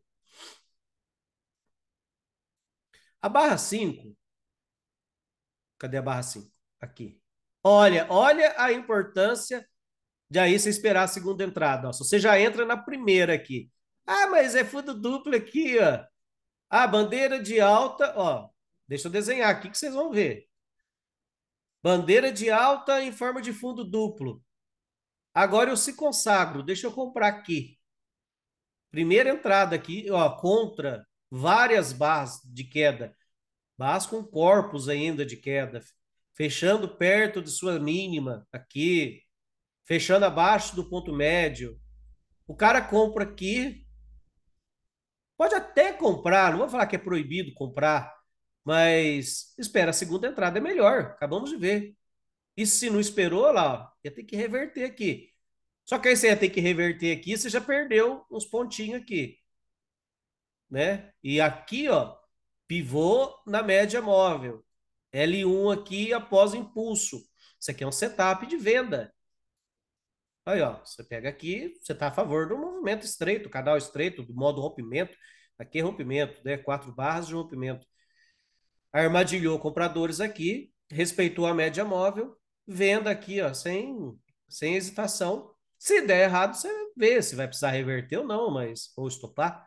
A barra 5. Cadê a barra 5? Aqui. Olha, olha a importância de aí você esperar a segunda entrada. Ó. Se você já entra na primeira aqui. Ah, mas é fundo duplo aqui, ó. Ah, bandeira de alta, ó. Deixa eu desenhar aqui que vocês vão ver. Bandeira de alta em forma de fundo duplo. Agora eu se consagro. Deixa eu comprar aqui. Primeira entrada aqui, ó, contra várias barras de queda, barras com corpos ainda de queda, fechando perto de sua mínima aqui, fechando abaixo do ponto médio. O cara compra aqui, pode até comprar, não vou falar que é proibido comprar, mas espera a segunda entrada é melhor, acabamos de ver. E se não esperou, lá, ia ter que reverter aqui. Só que aí você ia ter que reverter aqui, você já perdeu uns pontinhos aqui né? E aqui, ó, pivô na média móvel. L1 aqui após o impulso. Isso aqui é um setup de venda. Aí, ó, você pega aqui, você está a favor do movimento estreito, canal estreito, do modo rompimento. Aqui é rompimento, né? Quatro barras de rompimento. Armadilhou compradores aqui, respeitou a média móvel, venda aqui, ó, sem, sem hesitação. Se der errado, você vê se vai precisar reverter ou não, mas ou estopar.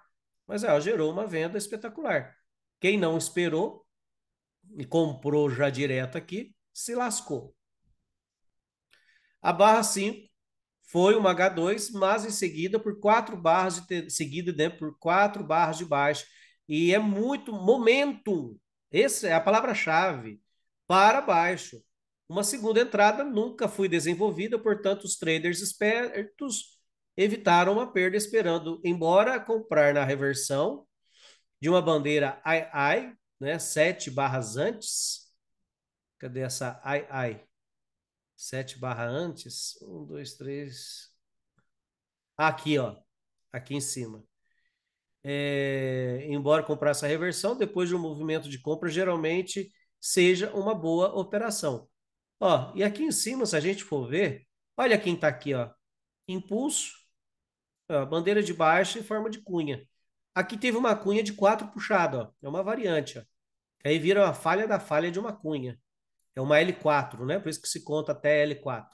Mas ela ah, gerou uma venda espetacular. Quem não esperou e comprou já direto aqui, se lascou. A barra 5 foi uma H2, mas em seguida por quatro barras de seguida né, por quatro barras de baixo e é muito momento. Essa é a palavra-chave para baixo. Uma segunda entrada nunca foi desenvolvida, portanto os traders espertos evitaram uma perda esperando, embora comprar na reversão de uma bandeira II, né, sete barras antes. Cadê essa II? sete barras antes. um dois três ah, Aqui, ó. Aqui em cima. É, embora comprar essa reversão, depois de um movimento de compra, geralmente seja uma boa operação. Ó, e aqui em cima, se a gente for ver, olha quem está aqui, ó. Impulso, bandeira de baixo em forma de cunha. Aqui teve uma cunha de quatro puxada, ó. É uma variante, ó. Aí vira uma falha da falha de uma cunha. É uma L4, né? Por isso que se conta até L4.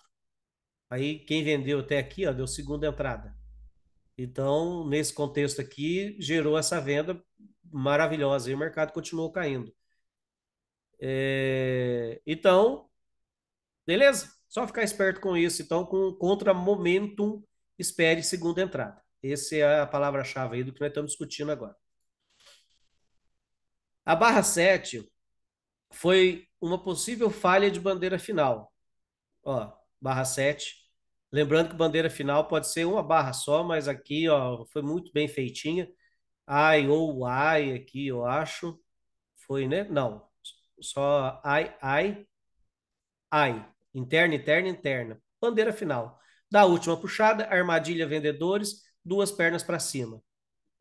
Aí quem vendeu até aqui, ó, deu segunda entrada. Então, nesse contexto aqui, gerou essa venda maravilhosa e o mercado continuou caindo. É... Então, beleza? Só ficar esperto com isso. Então, com contra momentum espere segunda entrada. Essa é a palavra-chave aí do que nós estamos discutindo agora. A barra 7 foi uma possível falha de bandeira final. Ó, barra 7. Lembrando que bandeira final pode ser uma barra só, mas aqui ó, foi muito bem feitinha. Ai ou ai aqui, eu acho. Foi, né? Não. Só ai, ai, ai. Interna, interna, interna. Bandeira final. Da última puxada, armadilha vendedores, duas pernas para cima.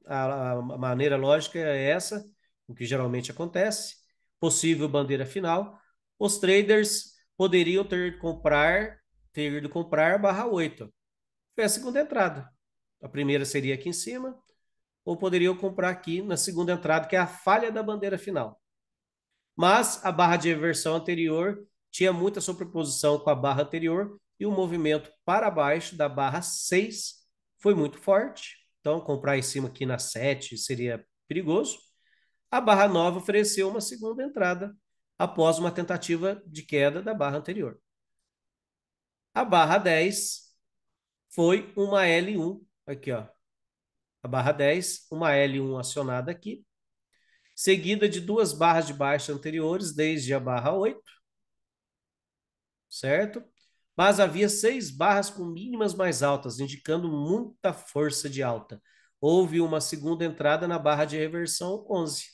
A, a, maneira lógica é essa, o que geralmente acontece. Possível bandeira final. Os traders poderiam ter comprar, ter ido comprar barra 8. Foi a segunda entrada. A primeira seria aqui em cima, ou poderiam comprar aqui na segunda entrada, que é a falha da bandeira final. Mas a barra de inversão anterior tinha muita sobreposição com a barra anterior, e o movimento para baixo da barra 6 foi muito forte. Então, comprar em cima aqui na 7 seria perigoso. A barra 9 ofereceu uma segunda entrada após uma tentativa de queda da barra anterior. A barra 10 foi uma L1, aqui ó. A barra 10, uma L1 acionada aqui, seguida de duas barras de baixa anteriores desde a barra 8. Certo? mas havia seis barras com mínimas mais altas, indicando muita força de alta. Houve uma segunda entrada na barra de reversão 11.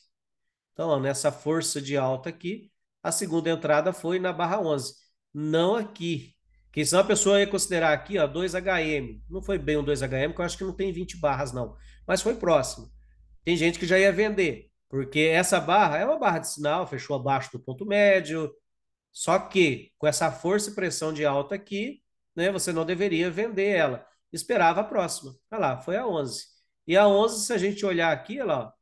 Então, ó, nessa força de alta aqui, a segunda entrada foi na barra 11, não aqui. Porque senão a pessoa ia considerar aqui, ó, 2HM. Não foi bem um 2HM, porque eu acho que não tem 20 barras, não. Mas foi próximo. Tem gente que já ia vender, porque essa barra é uma barra de sinal, fechou abaixo do ponto médio, só que com essa força e pressão de alta aqui, né, você não deveria vender ela. Esperava a próxima. Olha lá, foi a 11. E a 11, se a gente olhar aqui, olha lá,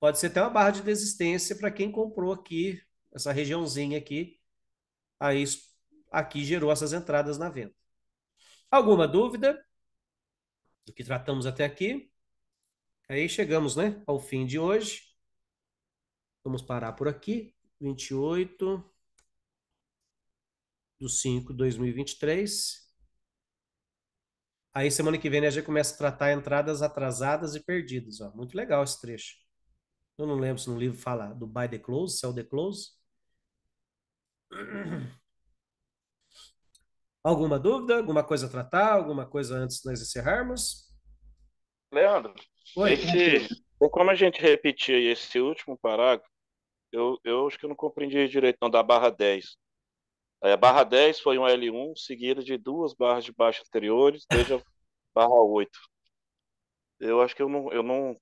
pode ser até uma barra de desistência para quem comprou aqui, essa regiãozinha aqui. Aí aqui gerou essas entradas na venda. Alguma dúvida do que tratamos até aqui? Aí chegamos, né, ao fim de hoje. Vamos parar por aqui. 28 do 5 de 2023. Aí semana que vem né, a gente começa a tratar entradas atrasadas e perdidas. Ó. Muito legal esse trecho. Eu não lembro se no livro fala do buy the close, sell the close. Alguma dúvida? Alguma coisa a tratar? Alguma coisa antes de nós encerrarmos? Leandro, Oi, esse, como a gente repetir esse último parágrafo, eu, eu acho que eu não compreendi direito não, da barra 10. É, barra 10 foi um L1, seguido de duas barras de baixo anteriores, desde a barra 8. Eu acho que eu não, eu não,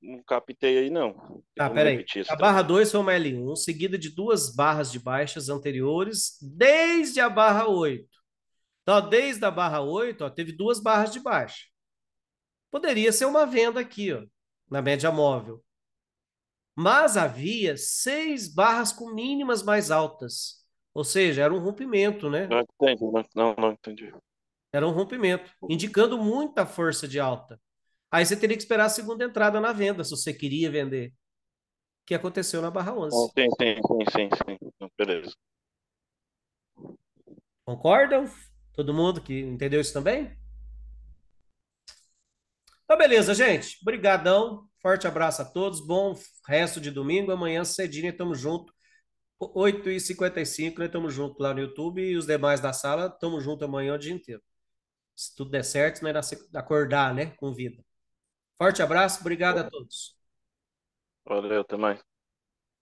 não captei aí, não. Tá, peraí. A barra 2 foi uma L1, seguida de duas barras de baixas anteriores, desde a barra 8. Então, desde a barra 8, ó, teve duas barras de baixa. Poderia ser uma venda aqui, ó, na média móvel. Mas havia seis barras com mínimas mais altas. Ou seja, era um rompimento, né? Não entendi, não, não, entendi. Era um rompimento, indicando muita força de alta. Aí você teria que esperar a segunda entrada na venda, se você queria vender. Que aconteceu na barra 11. Sim, sim, sim, sim, sim. Beleza. Concordam? Todo mundo que entendeu isso também? Então, beleza, gente. Obrigadão. Forte abraço a todos. Bom resto de domingo. Amanhã cedinho estamos junto 8h55, nós estamos juntos lá no YouTube e os demais da sala estamos juntos amanhã o dia inteiro. Se tudo der certo, nós né? acordar, né? Com vida. Forte abraço, obrigado a todos. Valeu, até mais.